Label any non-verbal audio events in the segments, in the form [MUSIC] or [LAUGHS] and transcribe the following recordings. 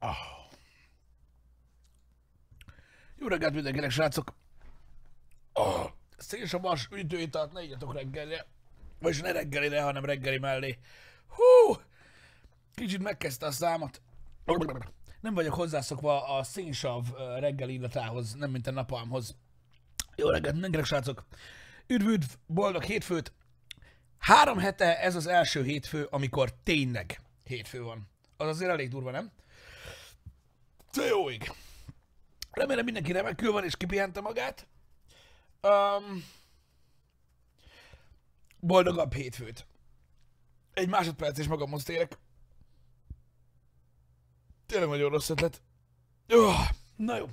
Oh. Jó reggelt mindenkinek, srácok! Oh. Ah. Szénsavas üdvételt ne ígyatok reggelre. Vagyis ne reggelire, hanem reggeli mellé. Hú! Kicsit megkezdte a számot. Nem vagyok hozzászokva a szénsav reggeli illatához, nem mint a napalmhoz. Jó reggelt mindenkinek, srácok! Üdv, boldog hétfőt! Három hete ez az első hétfő, amikor tényleg hétfő van. Az azért elég durva, nem? jó ég. Remélem mindenki remekül van és kipihente magát. Um, boldogabb hétfőt. Egy másodperc és magamhoz térek. Tényleg nagyon rossz ötlet. Oh, na jó.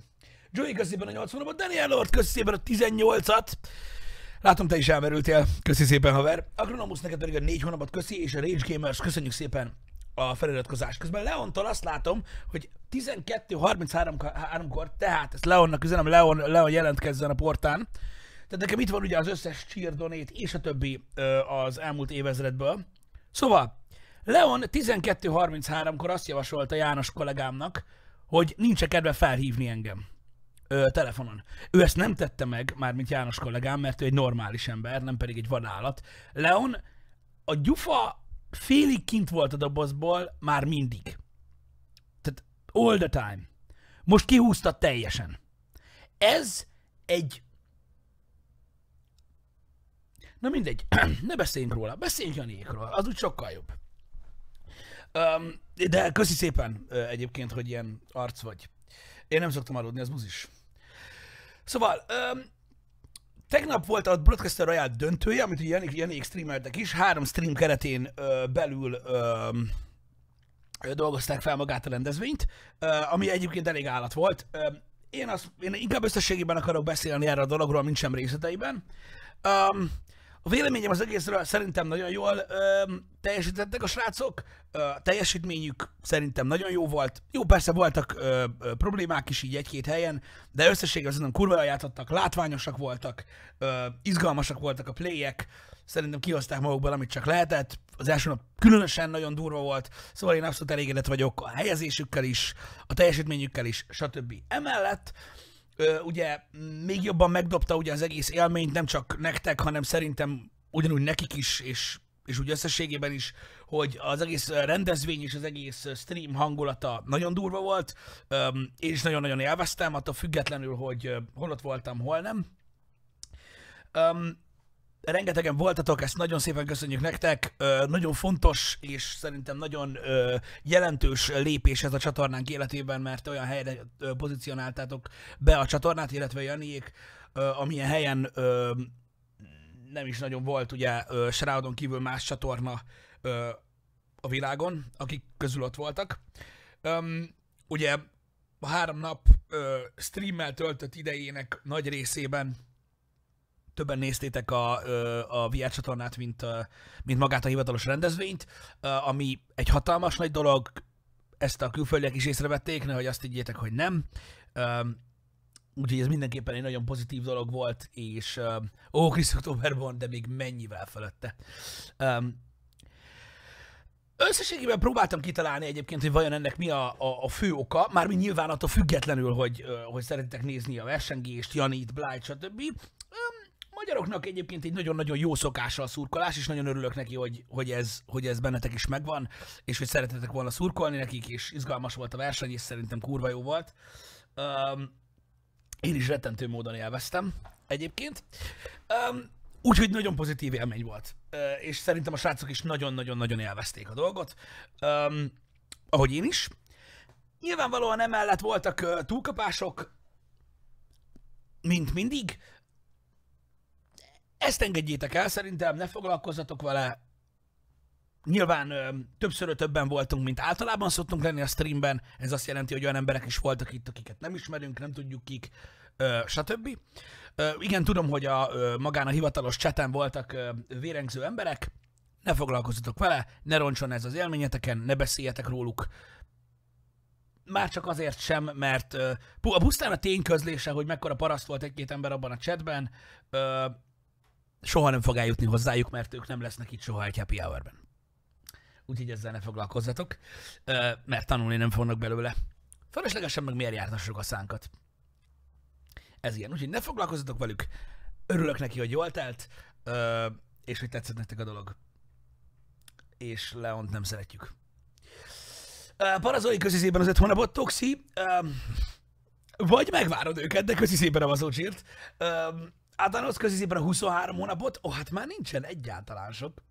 Joey, köszi a 80 ban Daniel Lord, szépen a 18-at. Látom, te is elmerültél. Köszi szépen, haver. Agronomus neked pedig a 4 hónapot köszi, és a Rage Gamers, köszönjük szépen a feliratkozás. Közben Leontól azt látom, hogy 12.33-kor, tehát ezt Leonnak üzenem, Leon, Leon jelentkezzen a portán. Tehát nekem itt van ugye az összes csírdonét és a többi az elmúlt évezredből. Szóval, Leon 12.33-kor azt javasolta János kollégámnak, hogy nincs -e kedve felhívni engem ö, telefonon. Ő ezt nem tette meg, már mint János kollégám, mert ő egy normális ember, nem pedig egy vadállat. Leon a gyufa félig kint volt a dobozból, már mindig. Tehát all the time. Most kihúzta teljesen. Ez egy... Na mindegy, [CLEARS THROAT] ne beszéljünk róla, beszéljünk Janiékról, az úgy sokkal jobb. Um, de köszi szépen uh, egyébként, hogy ilyen arc vagy. Én nem szoktam aludni, az buzis. Szóval, um, Tegnap volt a Broadcaster Royale döntője, amit Janik, Janik streameltek is, három stream keretén ö, belül ö, dolgozták fel magát a rendezvényt, ami egyébként elég állat volt. Én, azt, én inkább összességében akarok beszélni erre a dologról, mint sem részleteiben. Um, a véleményem az egészről szerintem nagyon jól ö, teljesítettek a srácok, ö, teljesítményük szerintem nagyon jó volt. Jó, persze voltak ö, ö, problémák is így egy-két helyen, de összességében szerintem kurva játszottak, látványosak voltak, ö, izgalmasak voltak a playek, szerintem kihozták magukból, amit csak lehetett. Az első nap különösen nagyon durva volt, szóval én abszolút elégedett vagyok a helyezésükkel is, a teljesítményükkel is, stb. Emellett ö, ugye még jobban megdobta ugye az egész élményt, nem csak nektek, hanem szerintem ugyanúgy nekik is, és, és úgy összességében is, hogy az egész rendezvény és az egész stream hangulata nagyon durva volt, ö, én is nagyon-nagyon élveztem, attól függetlenül, hogy hol ott voltam, hol nem. Um, rengetegen voltatok, ezt nagyon szépen köszönjük nektek. Ö, nagyon fontos és szerintem nagyon ö, jelentős lépés ez a csatornánk életében, mert olyan helyre ö, pozícionáltátok be a csatornát, illetve Janiék, ö, amilyen helyen ö, nem is nagyon volt ugye ö, Shroudon kívül más csatorna ö, a világon, akik közül ott voltak. Ö, ugye a három nap ö, streammel töltött idejének nagy részében többen néztétek a, a VR csatornát, mint, mint magát a hivatalos rendezvényt, ami egy hatalmas nagy dolog, ezt a külföldiek is észrevették, nehogy azt higgyétek, hogy nem. Úgyhogy ez mindenképpen egy nagyon pozitív dolog volt, és ó, Chris Oktoberban, de még mennyivel fölötte. Összességében próbáltam kitalálni egyébként, hogy vajon ennek mi a, a, a fő oka, mármint nyilván attól függetlenül, hogy, hogy szeretitek nézni a versengést, Janit, Blight, stb magyaroknak egyébként egy nagyon-nagyon jó szokása a szurkolás, és nagyon örülök neki, hogy, hogy, ez, hogy ez bennetek is megvan, és hogy szeretetek volna szurkolni nekik, és izgalmas volt a verseny, és szerintem kurva jó volt. Um, én is rettentő módon élveztem egyébként. Um, Úgyhogy nagyon pozitív élmény volt. Uh, és szerintem a srácok is nagyon-nagyon-nagyon élvezték a dolgot. Um, ahogy én is. Nyilvánvalóan emellett voltak uh, túlkapások, mint mindig. Ezt engedjétek el, szerintem ne foglalkozzatok vele. Nyilván többször többen voltunk, mint általában szoktunk lenni a streamben. Ez azt jelenti, hogy olyan emberek is voltak itt, akiket nem ismerünk, nem tudjuk kik, stb. igen, tudom, hogy a magán a hivatalos cseten voltak vérengző emberek. Ne foglalkozzatok vele, ne roncson ez az élményeteken, ne beszéljetek róluk már csak azért sem, mert a pusztán a tényközlése, hogy mekkora paraszt volt egy-két ember abban a chatben, soha nem fog eljutni hozzájuk, mert ők nem lesznek itt soha egy happy hour-ben. Úgyhogy ezzel ne foglalkozzatok, mert tanulni nem fognak belőle. Fölöslegesen meg miért jártassuk a szánkat. Ez ilyen. Úgyhogy ne foglalkozzatok velük. Örülök neki, hogy jól telt, és hogy tetszett nektek a dolog. És Leont nem szeretjük. Parazoli közé szépen az öt hónapot, Toxi. Vagy megvárod őket, de közé szépen a vazócsírt. Általános közizében a 23 hónapot, ó, oh, hát már nincsen egyáltalán sok.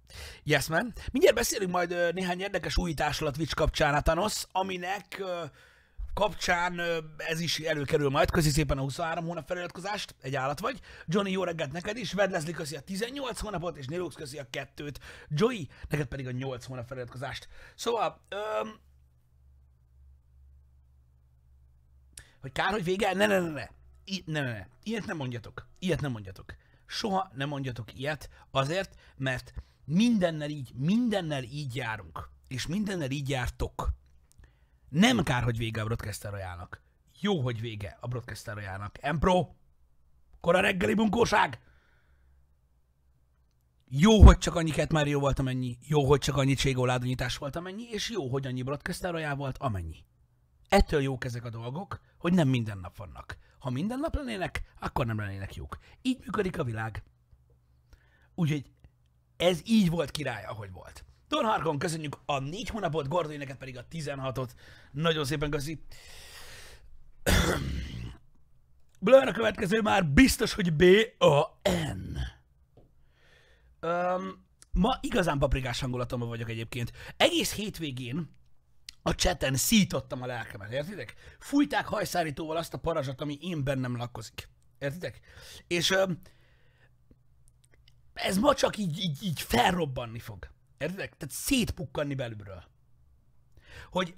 Yes, man. Mindjárt beszélünk majd néhány érdekes újításról a Twitch kapcsán, Atanos, aminek kapcsán ez is előkerül majd. Köszi szépen a 23 hónap feliratkozást, egy állat vagy. Johnny, jó reggelt neked is. Leslie, köszi a 18 hónapot, és Nilux köszi a kettőt. Joey, neked pedig a 8 hónap feliratkozást. Szóval, um, hogy kár, hogy vége? Ne, ne, ne, ne. I- ne, ne, ne, ilyet nem mondjatok. Ilyet nem mondjatok. Soha nem mondjatok ilyet, azért, mert mindennel így, mindennel így járunk, és mindennel így jártok. Nem kár, hogy vége a Broadcaster royale Jó, hogy vége a Broadcaster royale Empro, kora reggeli bunkóság! Jó, hogy csak annyi már jó volt amennyi, jó, hogy csak annyi ládonyítás volt amennyi, és jó, hogy annyi Broadcaster volt amennyi. Ettől jók ezek a dolgok, hogy nem minden nap vannak. Ha minden nap lennének, akkor nem lennének jók. Így működik a világ. Úgyhogy ez így volt király, ahogy volt. Don Harkon köszönjük a négy hónapot, Gordon neked pedig a 16-ot. Nagyon szépen köszi. [CLEARS THROAT] Blur a következő már biztos, hogy B-A-N. Um, ma igazán paprikás hangulatomban vagyok egyébként. Egész hétvégén a cseten szítottam a lelkemet, értitek? Fújták hajszárítóval azt a parazsat, ami én bennem lakozik. Értitek? És ö, ez ma csak így, így, így felrobbanni fog. Értitek? Tehát szétpukkanni belülről. Hogy,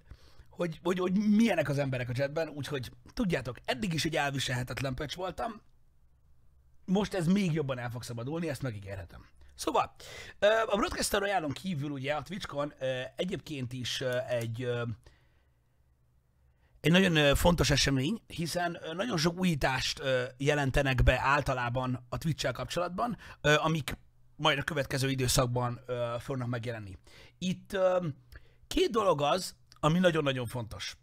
hogy, hogy, hogy milyenek az emberek a csetben, úgyhogy tudjátok, eddig is egy elviselhetetlen pecs voltam, most ez még jobban el fog szabadulni, ezt megígérhetem. Szóval, a Broadcaster ajánlom kívül ugye a twitch on egyébként is egy egy nagyon fontos esemény, hiszen nagyon sok újítást jelentenek be általában a twitch kapcsolatban, amik majd a következő időszakban fognak megjelenni. Itt két dolog az, ami nagyon-nagyon fontos.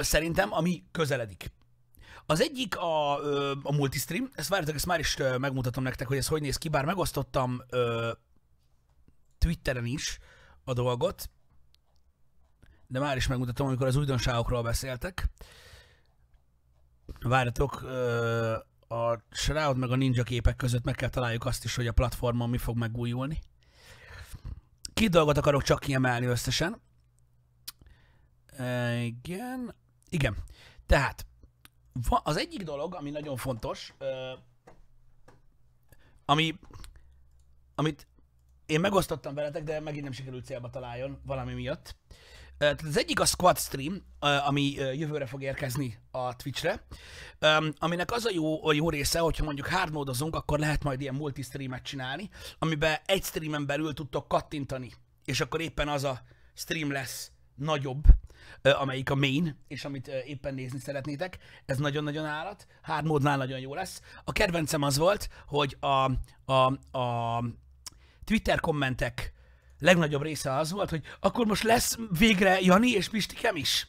Szerintem, ami közeledik. Az egyik a, a multistream, ezt várjátok, ezt már is megmutatom nektek, hogy ez hogy néz ki, bár megosztottam ö, Twitteren is a dolgot, de már is megmutatom, amikor az újdonságokról beszéltek. Várjatok, ö, a Shroud meg a Ninja képek között meg kell találjuk azt is, hogy a platformon mi fog megújulni. Két dolgot akarok csak kiemelni összesen. E, igen. Igen. Tehát, az egyik dolog, ami nagyon fontos, ami, amit én megosztottam veletek, de megint nem sikerült célba találjon valami miatt. Tehát az egyik a Squad Stream, ami jövőre fog érkezni a Twitchre, aminek az a jó, a jó része, hogyha mondjuk hardmódozunk, akkor lehet majd ilyen multi-streamet csinálni, amiben egy streamen belül tudtok kattintani, és akkor éppen az a stream lesz nagyobb, amelyik a main, és amit éppen nézni szeretnétek. Ez nagyon-nagyon állat. Hard módnál nagyon jó lesz. A kedvencem az volt, hogy a, a, a Twitter kommentek legnagyobb része az volt, hogy akkor most lesz végre Jani és Pistikem is.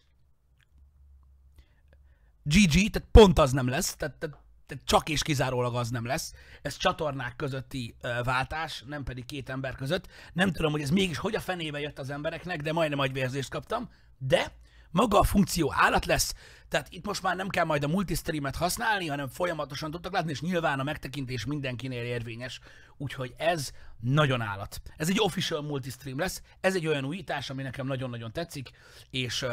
GG, tehát pont az nem lesz, tehát, tehát, tehát csak és kizárólag az nem lesz. Ez csatornák közötti ö, váltás, nem pedig két ember között. Nem tudom, hogy ez mégis hogy a fenébe jött az embereknek, de majdnem agyvérzést kaptam de maga a funkció állat lesz, tehát itt most már nem kell majd a multistreamet használni, hanem folyamatosan tudtak látni, és nyilván a megtekintés mindenkinél érvényes, úgyhogy ez nagyon állat. Ez egy official multistream lesz, ez egy olyan újítás, ami nekem nagyon-nagyon tetszik, és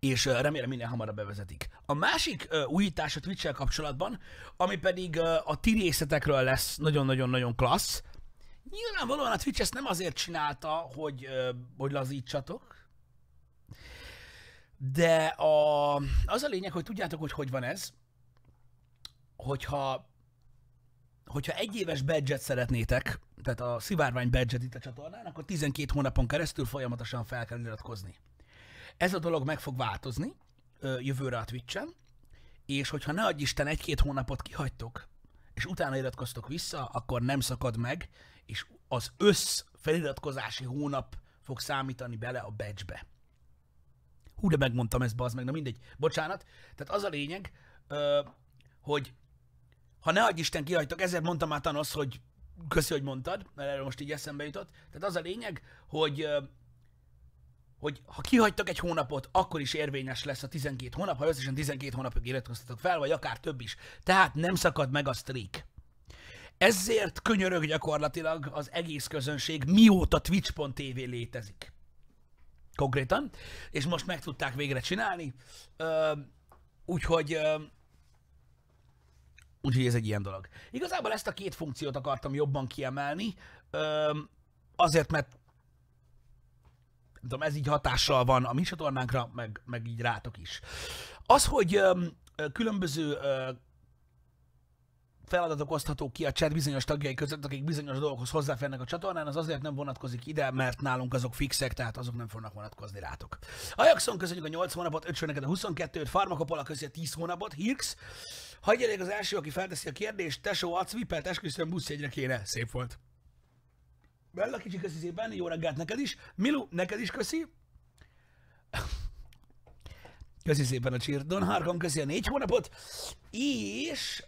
és remélem minél hamarabb bevezetik. A másik újítás a twitch kapcsolatban, ami pedig a ti részetekről lesz nagyon-nagyon-nagyon klassz, Nyilvánvalóan a Twitch ezt nem azért csinálta, hogy, hogy lazítsatok, de a, az a lényeg, hogy tudjátok, hogy hogy van ez, hogyha, hogyha egy éves badge szeretnétek, tehát a szivárvány badge itt a csatornán, akkor 12 hónapon keresztül folyamatosan fel kell iratkozni. Ez a dolog meg fog változni jövőre a twitch és hogyha ne adj Isten egy-két hónapot kihagytok, és utána iratkoztok vissza, akkor nem szakad meg, és az össz feliratkozási hónap fog számítani bele a badge-be. Hú, de megmondtam ezt, bazd meg, na mindegy. Bocsánat. Tehát az a lényeg, hogy ha ne adj Isten kihagytok, ezért mondtam már Thanos, hogy köszi, hogy mondtad, mert erről most így eszembe jutott. Tehát az a lényeg, hogy hogy ha kihagytak egy hónapot, akkor is érvényes lesz a 12 hónap, ha összesen 12 hónapig iratkoztatok fel, vagy akár több is. Tehát nem szakad meg a streak. Ezért könyörög gyakorlatilag az egész közönség, mióta twitch.tv létezik konkrétan, és most meg tudták végre csinálni, úgyhogy Úgyhogy ez egy ilyen dolog. Igazából ezt a két funkciót akartam jobban kiemelni, azért, mert nem tudom, ez így hatással van a mi csatornánkra, meg, meg így rátok is. Az, hogy különböző feladatok osztható ki a chat bizonyos tagjai között, akik bizonyos dolgokhoz hozzáférnek a csatornán, az azért nem vonatkozik ide, mert nálunk azok fixek, tehát azok nem fognak vonatkozni rátok. Ajaxon köszönjük a 8 hónapot, neked a 22-t, Farmakopola közé a 10 hónapot, Hirx. elég az első, aki felteszi a kérdést, tesó, adsz vipet, esküszöm, egyre kéne. Szép volt. Bella kicsi, köszi szépen, jó reggelt neked is. Milu, neked is köszi. Köszi szépen a csirdon, Harkon köszi a négy hónapot, és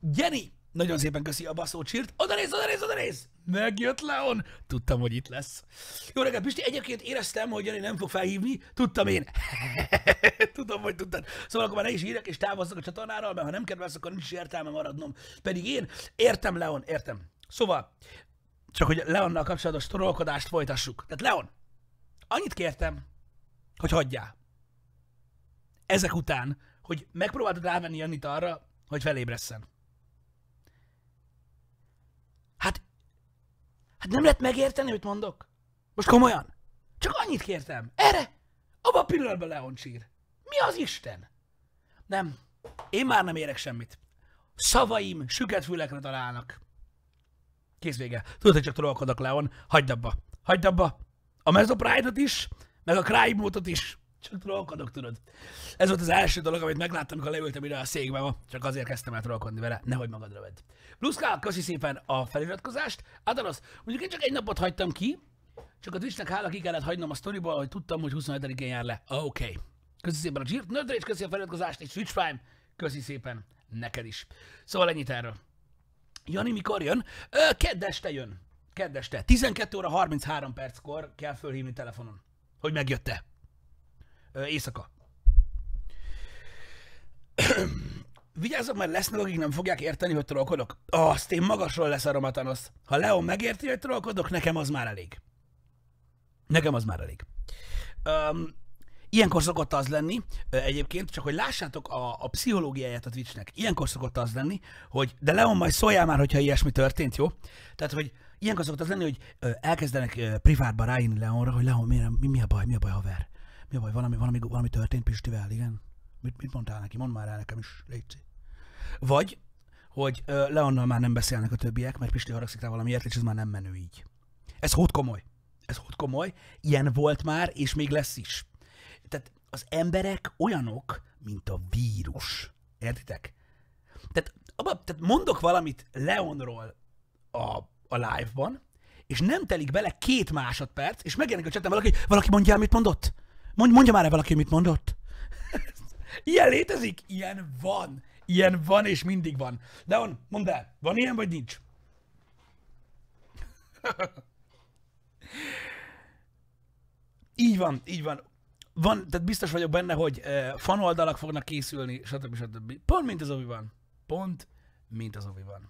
Jenny! nagyon szépen köszi a baszócsírt. Oda néz, oda néz, oda néz! Megjött Leon! Tudtam, hogy itt lesz. Jó reggelt, Pisti. Egyébként éreztem, hogy Jani nem fog felhívni. Tudtam én. [LAUGHS] Tudom, hogy tudtad. Szóval akkor már ne is írek és távozzak a csatornáról, mert ha nem kedvelsz, akkor nincs értelme maradnom. Pedig én értem, Leon, értem. Szóval, csak hogy Leonnal kapcsolatos trollkodást folytassuk. Tehát Leon, annyit kértem, hogy hagyjál. Ezek után, hogy megpróbáltad rávenni Jannit arra, hogy felébresszen. Hát nem lehet megérteni, mit mondok? Most komolyan? Csak annyit kértem. Erre! Abba a pillanatban Leon sír. Mi az Isten? Nem. Én már nem érek semmit. Szavaim süket fülekre találnak. Kész vége. Tudod, hogy csak trollkodok, Leon. Hagyd abba. Hagyd abba. A Mesopride-ot is, meg a Crime is. Csak trollkodok, tudod. Ez volt az első dolog, amit megláttam, amikor leültem ide a székbe ma. Csak azért kezdtem el trollkodni vele. Nehogy magadra vedd. Pluszká, köszi szépen a feliratkozást. Adanos, mondjuk én csak egy napot hagytam ki, csak a Twitchnek hála ki kellett hagynom a sztoriból, hogy tudtam, hogy 27-én jár le. Oké. Okay. Köszi szépen a Jirt Nödre, és köszi a feliratkozást, és Switch Prime. Köszi szépen neked is. Szóval ennyit erről. Jani mikor jön? Ö, kedd este jön. Kedd este. 12 óra 33 perckor kell fölhívni telefonon, hogy megjött-e éjszaka. Vigyázzak, mert lesznek, akik nem fogják érteni, hogy trollkodok. Azt én magasról lesz a Ha Leon megérti, hogy trollkodok, nekem az már elég. Nekem az már elég. Um, ilyenkor szokott az lenni, egyébként, csak hogy lássátok a, a pszichológiáját a Twitchnek, ilyenkor szokott az lenni, hogy de Leon majd szóljál már, hogyha ilyesmi történt, jó? Tehát, hogy ilyenkor szokott az lenni, hogy elkezdenek privátban ráírni Leonra, hogy Leon, mi, mi a baj, mi a baj, haver? Mi a baj? Valami, valami, valami történt Pistivel, igen? Mit, mit mondtál neki? Mondd már el nekem is, Léci. Vagy, hogy uh, Leonnal már nem beszélnek a többiek, mert Pisti haragszik rá valamiért, és ez már nem menő így. Ez hót komoly. Ez hót komoly. Ilyen volt már, és még lesz is. Tehát az emberek olyanok, mint a vírus. Értitek? Tehát, abba, tehát mondok valamit Leonról a, a live-ban, és nem telik bele két másodperc, és megjelenik a csetem valaki, valaki mondja, mit mondott. Mondj, mondja már el valaki, mit mondott. [LAUGHS] ilyen létezik? Ilyen van. Ilyen van, és mindig van. De on, mondd el, van ilyen, vagy nincs? [LAUGHS] így van, így van. Van, tehát biztos vagyok benne, hogy uh, fanoldalak fognak készülni, stb. stb. Pont mint az ami van. Pont mint az ami van.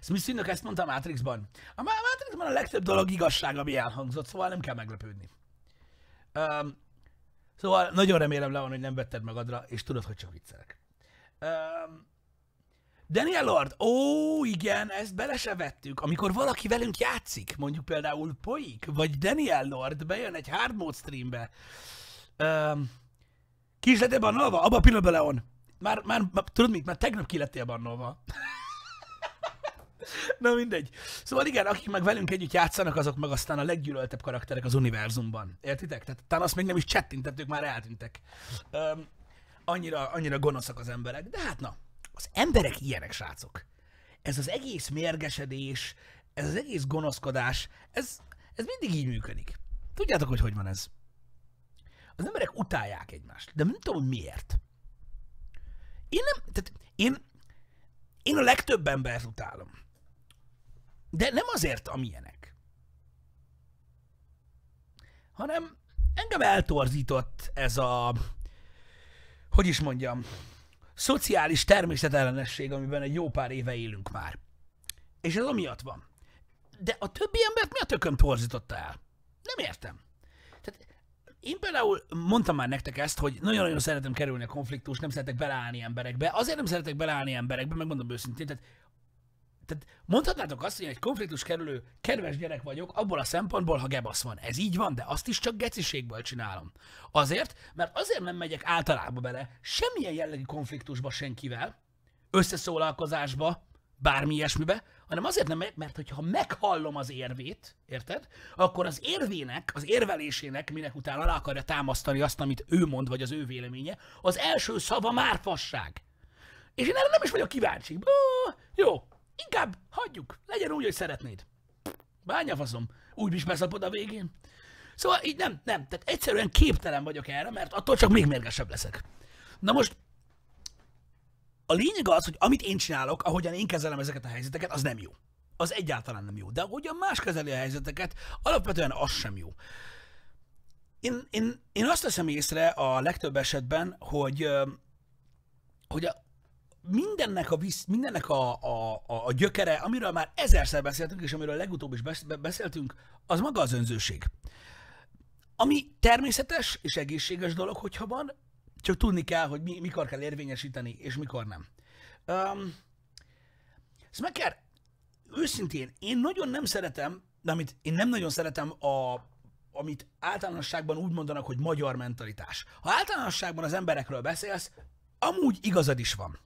Smith ezt mondta a Matrixban. A Matrixban a legtöbb dolog igazság, ami elhangzott, szóval nem kell meglepődni. Um, szóval nagyon remélem, Leon, hogy nem vetted magadra, és tudod, hogy csak viccelek. Um, Daniel Lord, ó, igen, ezt bele se vettük. Amikor valaki velünk játszik, mondjuk például Poik, vagy Daniel Lord bejön egy hard mode streambe. Um, ki is lettél bannolva? nova? Abba a pillanatban, Leon. Már, már, már, tudod mit, már tegnap ki lettél bannolva. Na mindegy. Szóval igen, akik meg velünk együtt játszanak, azok meg aztán a leggyűlöltebb karakterek az univerzumban. Értitek? Tehát talán azt még nem is csettintettük, már eltűntek. Um, annyira, annyira gonoszak az emberek. De hát na, az emberek ilyenek, srácok. Ez az egész mérgesedés, ez az egész gonoszkodás, ez, ez mindig így működik. Tudjátok, hogy hogy van ez? Az emberek utálják egymást, de nem tudom, hogy miért. Én nem, tehát én, én a legtöbb embert utálom. De nem azért, amilyenek. Hanem engem eltorzított ez a, hogy is mondjam, szociális természetellenesség, amiben egy jó pár éve élünk már. És ez amiatt van. De a többi embert mi a tököm torzította el? Nem értem. Tehát én például mondtam már nektek ezt, hogy nagyon-nagyon szeretem kerülni a konfliktust, nem szeretek beleállni emberekbe. Azért nem szeretek beleállni emberekbe, megmondom őszintén, tehát tehát mondhatnátok azt, hogy egy konfliktus kerülő kedves gyerek vagyok, abból a szempontból, ha gebasz van. Ez így van, de azt is csak geciségből csinálom. Azért, mert azért nem megyek általában bele semmilyen jellegű konfliktusba senkivel, összeszólalkozásba, bármi ilyesmibe, hanem azért nem megyek, mert hogyha meghallom az érvét, érted? Akkor az érvének, az érvelésének, minek utána alá akarja támasztani azt, amit ő mond, vagy az ő véleménye, az első szava már fasság. És én erre nem is vagyok kíváncsi. Bú, jó, Inkább hagyjuk, legyen úgy, hogy szeretnéd. Bánja faszom, úgy is beszapod a végén. Szóval így nem, nem, tehát egyszerűen képtelen vagyok erre, mert attól csak még mérgesebb leszek. Na most a lényeg az, hogy amit én csinálok, ahogyan én kezelem ezeket a helyzeteket, az nem jó. Az egyáltalán nem jó. De ahogyan más kezeli a helyzeteket, alapvetően az sem jó. Én, én, én azt teszem észre a legtöbb esetben, hogy, hogy a, mindennek a, visz, mindennek a, a, a, a gyökere, amiről már ezerszer beszéltünk, és amiről legutóbb is beszéltünk, az maga az önzőség. Ami természetes és egészséges dolog, hogyha van, csak tudni kell, hogy mi, mikor kell érvényesíteni, és mikor nem. Um, Smecker, őszintén, én nagyon nem szeretem, de amit én nem nagyon szeretem a, amit általánosságban úgy mondanak, hogy magyar mentalitás. Ha általánosságban az emberekről beszélsz, amúgy igazad is van.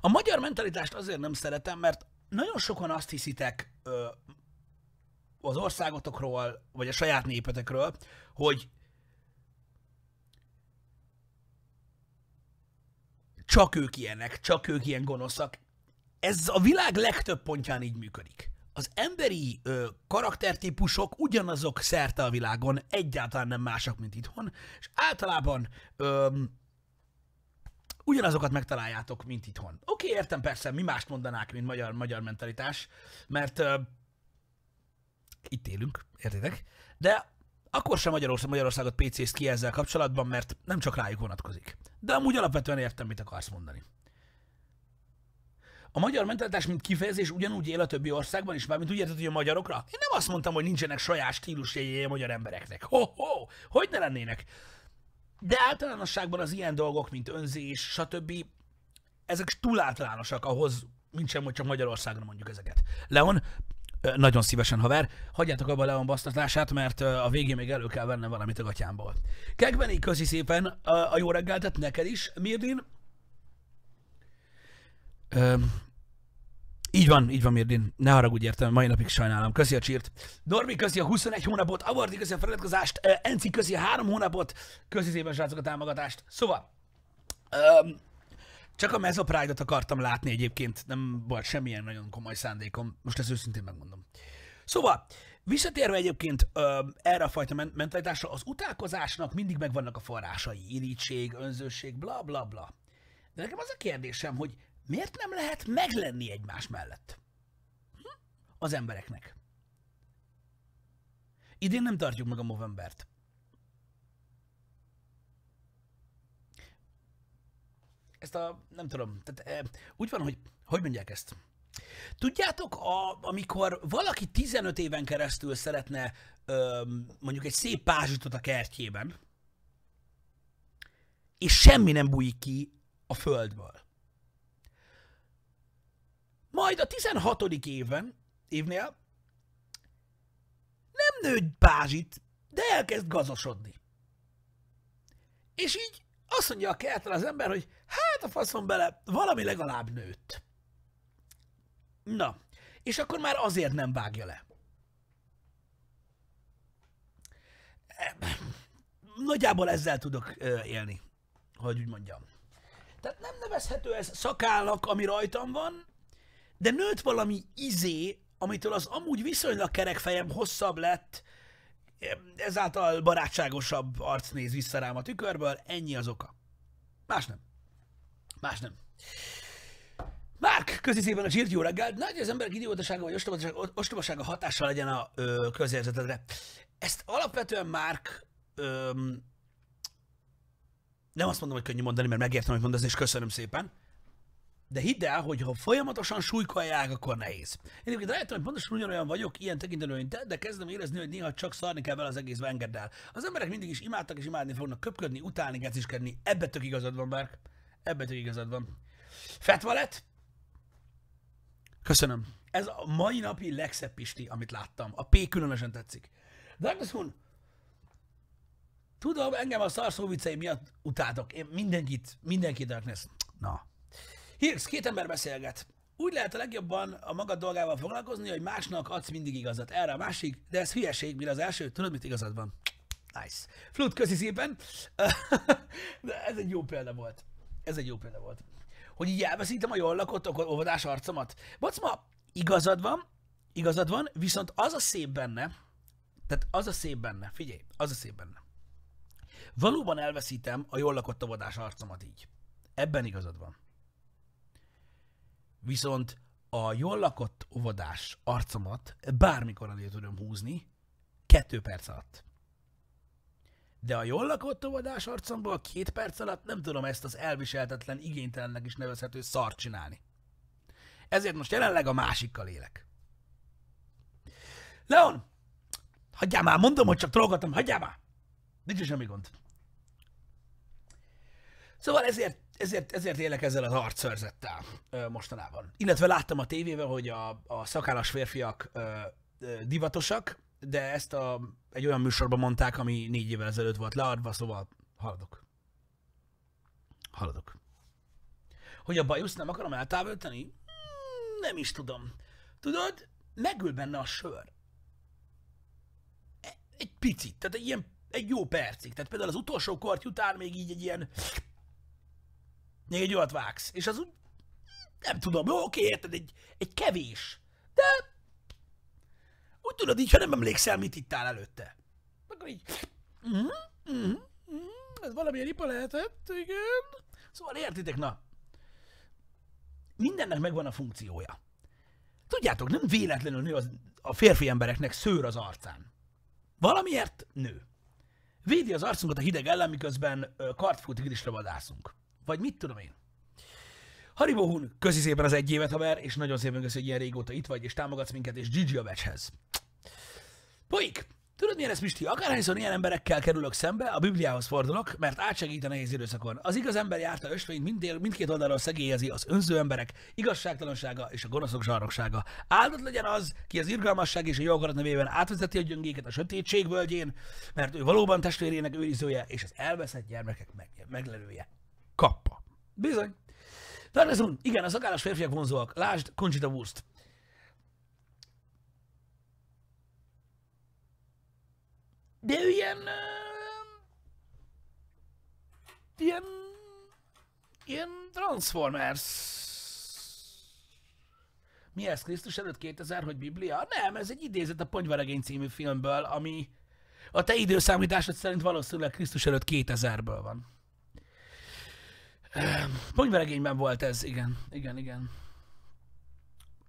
A magyar mentalitást azért nem szeretem, mert nagyon sokan azt hiszitek ö, az országotokról, vagy a saját népetekről, hogy csak ők ilyenek, csak ők ilyen gonoszak. Ez a világ legtöbb pontján így működik. Az emberi ö, karaktertípusok ugyanazok szerte a világon, egyáltalán nem mások, mint itthon, és általában ö, ugyanazokat megtaláljátok, mint itthon. Oké, okay, értem persze, mi mást mondanák, mint magyar, magyar mentalitás, mert uh, itt élünk, értitek? De akkor sem Magyarország, Magyarországot pc s ki ezzel kapcsolatban, mert nem csak rájuk vonatkozik. De amúgy alapvetően értem, mit akarsz mondani. A magyar mentalitás, mint kifejezés ugyanúgy él a többi országban is, mármint úgy érted, hogy a magyarokra? Én nem azt mondtam, hogy nincsenek saját stílusjegyei a magyar embereknek. Ho-ho! Hogy ne lennének? De általánosságban az ilyen dolgok, mint önzés, stb. ezek túl általánosak ahhoz, mint sem, hogy csak Magyarországra mondjuk ezeket. Leon, nagyon szívesen haver, hagyjátok abba a Leon basztatását, mert a végén még elő kell vennem valamit a gatyámból. Kegbeni, közi szépen a jó reggeltet neked is, Mirdin. Így van, így van, Mirdin. Ne haragudj értem, mai napig sajnálom. Köszi a csírt. Normi, köszi a 21 hónapot, Avardi, köszi a feladatkozást, Enci, köszi a 3 hónapot, köszi szépen srácok a támogatást. Szóval, um, csak a Mezzo ot akartam látni egyébként, nem volt semmilyen nagyon komoly szándékom, most ezt őszintén megmondom. Szóval, visszatérve egyébként um, erre a fajta mentalitásra, az utálkozásnak mindig megvannak a forrásai, irítség, önzőség, bla bla bla. De nekem az a kérdésem, hogy Miért nem lehet meglenni egymás mellett? Hm? Az embereknek. Idén nem tartjuk meg a Movembert. Ezt a, nem tudom, tehát e, úgy van, hogy, hogy mondják ezt? Tudjátok, a, amikor valaki 15 éven keresztül szeretne ö, mondjuk egy szép pázsitot a kertjében, és semmi nem bújik ki a földből. Majd a 16. évben, évnél nem nőtt pázsit, de elkezd gazosodni. És így azt mondja a kertel az ember, hogy hát a faszom bele, valami legalább nőtt. Na, és akkor már azért nem vágja le. Nagyjából ezzel tudok élni, hogy úgy mondjam. Tehát nem nevezhető ez szakállak, ami rajtam van, de nőtt valami izé, amitől az amúgy viszonylag kerekfejem hosszabb lett, ezáltal barátságosabb arc néz vissza rám a tükörből, ennyi az oka. Más nem. Más nem. Márk, közi szépen a csírt, jó reggel. Nagy az emberek idiótasága vagy ostobasága, ostobasága hatással legyen a ö, közérzetedre. Ezt alapvetően Márk nem azt mondom, hogy könnyű mondani, mert megértem, hogy mondasz, és köszönöm szépen de hidd el, hogy ha folyamatosan súlykolják, akkor nehéz. Én egyébként rájöttem, hogy pontosan ugyanolyan vagyok, ilyen tekintetben, mint te, de kezdem érezni, hogy néha csak szarni kell vele az egész vengeddel. Az emberek mindig is imádtak és imádni fognak köpködni, utálni, geciskedni. Ebbe tök igazad van, Berk. Ebbe tök igazad van. Fetvalet? Köszönöm. Ez a mai napi legszebb pisti, amit láttam. A P különösen tetszik. Douglas Moon, tudom, engem a szarszó miatt utáltok. Én mindenkit, mindenkit Darkness. Na, Hírsz, két ember beszélget. Úgy lehet a legjobban a magad dolgával foglalkozni, hogy másnak adsz mindig igazat. Erre a másik, de ez hülyeség, mire az első, tudod, mit igazad van. Nice. Flut, közi szépen. [LAUGHS] de ez egy jó példa volt. Ez egy jó példa volt. Hogy így elveszítem a jól lakott óvodás arcomat. Bocma, igazad van, igazad van, viszont az a szép benne, tehát az a szép benne, figyelj, az a szép benne. Valóban elveszítem a jól lakott óvodás arcomat így. Ebben igazad van. Viszont a jól lakott óvodás arcomat bármikor elő tudom húzni, kettő perc alatt. De a jól lakott óvodás arcomból két perc alatt nem tudom ezt az elviseltetlen, igénytelennek is nevezhető szart csinálni. Ezért most jelenleg a másikkal élek. Leon! Hagyjál már, mondom, hogy csak trollgatom, hagyjál már! Nincs semmi gond. Szóval ezért ezért, ezért élek ezzel az arcszörzettel mostanában. Illetve láttam a tévében, hogy a, a szakállas férfiak ö, ö, divatosak, de ezt a, egy olyan műsorban mondták, ami négy évvel ezelőtt volt leadva, szóval haladok. Haladok. Hogy a bajusz nem akarom eltávolítani? Hmm, nem is tudom. Tudod, megül benne a sör. E, egy picit, tehát egy ilyen egy jó percig. Tehát például az utolsó kort után még így egy ilyen négy olyat vágsz, és az úgy, nem tudom, jó, oké, érted, egy, egy kevés, de úgy tudod, így, ha nem emlékszel, mit áll előtte. Akkor így, mm-hmm, mm-hmm, mm-hmm, ez valamilyen ipa lehetett, igen. Szóval értitek, na, mindennek megvan a funkciója. Tudjátok, nem véletlenül nő az, a férfi embereknek szőr az arcán. Valamiért nő. Védi az arcunkat a hideg ellen, miközben kartfú tigrisre vadászunk. Vagy mit tudom én. Haribo Hun, közi szépen az egy évet, haver, és nagyon szépen köszönjük, hogy ilyen régóta itt vagy, és támogatsz minket, és Gigi a becshez. Poik! Tudod, milyen ez, Misti? Akárhányszor ilyen emberekkel kerülök szembe, a Bibliához fordulok, mert átsegít a nehéz időszakon. Az igaz ember járta ösvényt, mindél, mindkét oldalról szegélyezi az önző emberek igazságtalansága és a gonoszok zsarnoksága. Áldott legyen az, ki az irgalmasság és a jó nevében átvezeti a gyöngéket a sötétség völgyén, mert ő valóban testvérének őrizője és az elveszett gyermekek meg- meglelője kappa. Bizony. Ferguson, igen, a szakállas férfiak vonzóak. Lásd, Conchita Wurst. De ő ilyen... Ilyen... Ilyen Transformers... Mi ez, Krisztus előtt 2000, hogy Biblia? Nem, ez egy idézet a Ponyvaregény című filmből, ami a te időszámításod szerint valószínűleg Krisztus előtt 2000-ből van. Ponyveregényben volt ez, igen, igen, igen.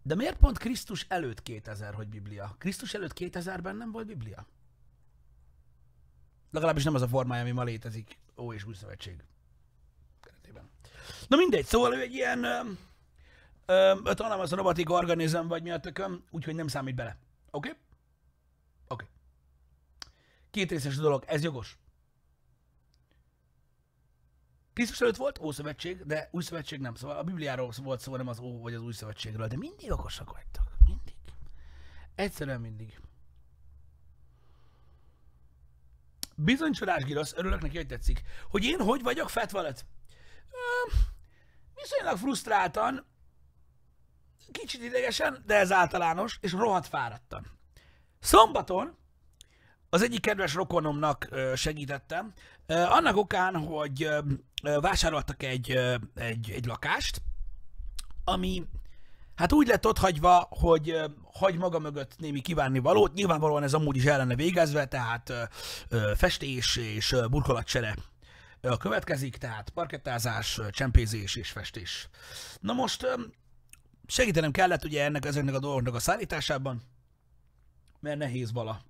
De miért pont Krisztus előtt 2000, hogy Biblia? Krisztus előtt 2000-ben nem volt Biblia? Legalábbis nem az a formája, ami ma létezik. Ó és új szövetség. Keretében. Na mindegy, szóval ő egy ilyen... Ö, ö, a robotik organizm vagy mi a tököm, úgyhogy nem számít bele. Oké? Okay? Oké. Okay. Két részes dolog, ez jogos. Krisztus előtt volt Ószövetség, de Új Szövetség nem. Szóval a Bibliáról volt szó, nem az Ó vagy az Új Szövetségről, de mindig okosak vagytok. Mindig. Egyszerűen mindig. Bizony csodás, Girosz, örülök neki, hogy tetszik. Hogy én hogy vagyok fetvalet? Viszonylag frusztráltan, kicsit idegesen, de ez általános, és rohadt fáradtan. Szombaton az egyik kedves rokonomnak segítettem. Annak okán, hogy vásároltak egy, egy, egy lakást, ami hát úgy lett ott hagyva, hogy hagy maga mögött némi kívánni valót. Nyilvánvalóan ez amúgy is ellene végezve, tehát festés és burkolatcsere következik, tehát parkettázás, csempézés és festés. Na most segítenem kellett ugye ennek ezeknek a dolgoknak a szállításában, mert nehéz vala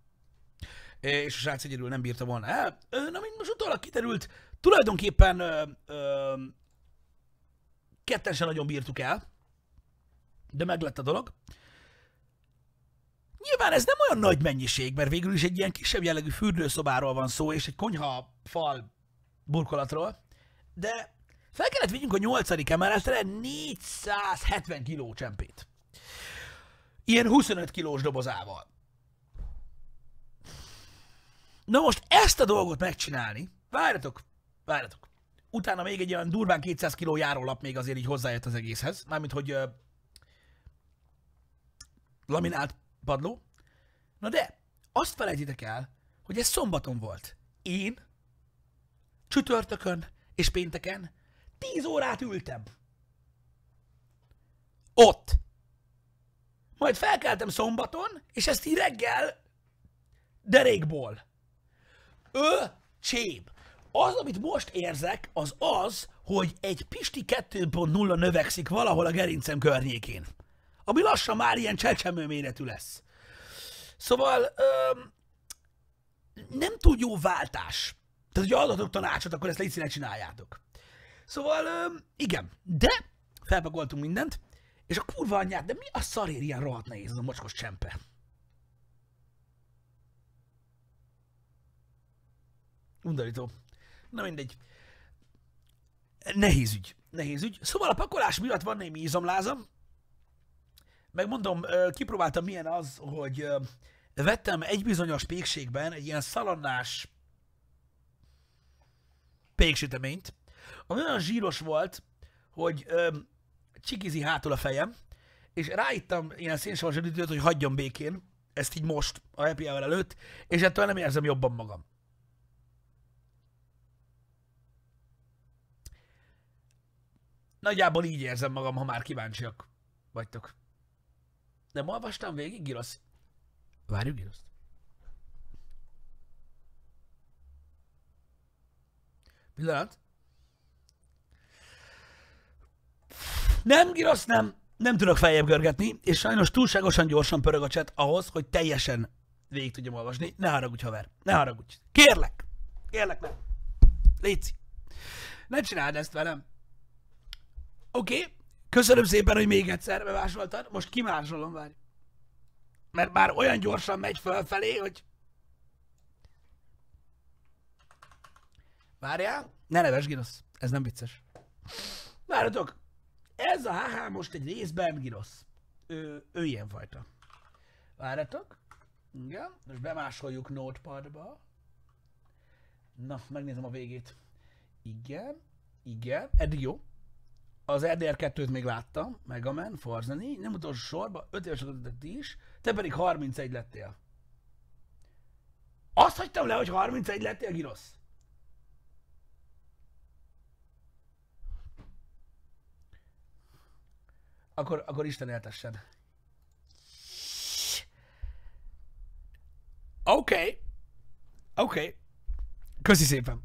és a srác egyedül nem bírta volna el. Na, mint most utólag kiterült, tulajdonképpen ö, ö, ketten se nagyon bírtuk el, de meglett a dolog. Nyilván ez nem olyan nagy mennyiség, mert végül is egy ilyen kisebb jellegű fürdőszobáról van szó, és egy konyha fal burkolatról, de fel kellett vigyünk a nyolcadik emeletre 470 kiló csempét. Ilyen 25 kilós dobozával. Na most ezt a dolgot megcsinálni, várjatok, várjatok. Utána még egy olyan durván 200 kiló járólap még azért így hozzájött az egészhez. Mármint, hogy uh, laminált padló. Na de, azt felejtitek el, hogy ez szombaton volt. Én csütörtökön és pénteken 10 órát ültem. Ott. Majd felkeltem szombaton, és ezt így reggel derékból Öcsém! Az, amit most érzek, az az, hogy egy Pisti 2.0 növekszik valahol a gerincem környékén. Ami lassan már ilyen csecsemő méretű lesz. Szóval öm, nem túl jó váltás. Tehát, hogyha adatok tanácsot, akkor ezt légy csináljátok. Szóval öm, igen, de felpakoltunk mindent, és a kurva anyját, de mi a szarér ilyen rohadt nehéz ez a mocskos csempe? Undorító. Na mindegy. Nehéz ügy. Nehéz ügy. Szóval a pakolás miatt van némi izomlázam. Megmondom, kipróbáltam milyen az, hogy vettem egy bizonyos pékségben egy ilyen szalannás péksüteményt, ami olyan zsíros volt, hogy csikizi hátul a fejem, és ráittam ilyen szénsavas üdítőt, hogy hagyjon békén, ezt így most, a happy hour előtt, és ettől nem érzem jobban magam. Nagyjából így érzem magam, ha már kíváncsiak vagytok. Nem olvastam végig, Girosz? Várjuk Girosz. Pillanat. Nem, Girosz, nem. Nem tudok feljebb görgetni, és sajnos túlságosan gyorsan pörög a cset ahhoz, hogy teljesen végig tudjam olvasni. Ne haragudj, haver. Ne haragudj. Kérlek. Kérlek, nem. Léci. Ne csináld ezt velem. Oké, okay. köszönöm szépen, hogy még egyszer bevásoltad. Most kimásolom várj. Mert már olyan gyorsan megy fölfelé, hogy... Várjál, ne neves, Girosz. Ez nem vicces. Várjatok, ez a HH most egy részben Girosz. Ő, ő ilyen fajta. Várjatok. Igen, most bemásoljuk notepadba. Na, megnézem a végét. Igen, igen, eddig jó az RDR 2-t még láttam, meg a Men, Forza 4, nem utolsó sorban, 5 éves lettetek ti is, te pedig 31 lettél. Azt hagytam le, hogy 31 lettél, Girosz? Akkor, akkor Isten éltessen. Oké. Okay. Oké. Okay. Köszi szépen.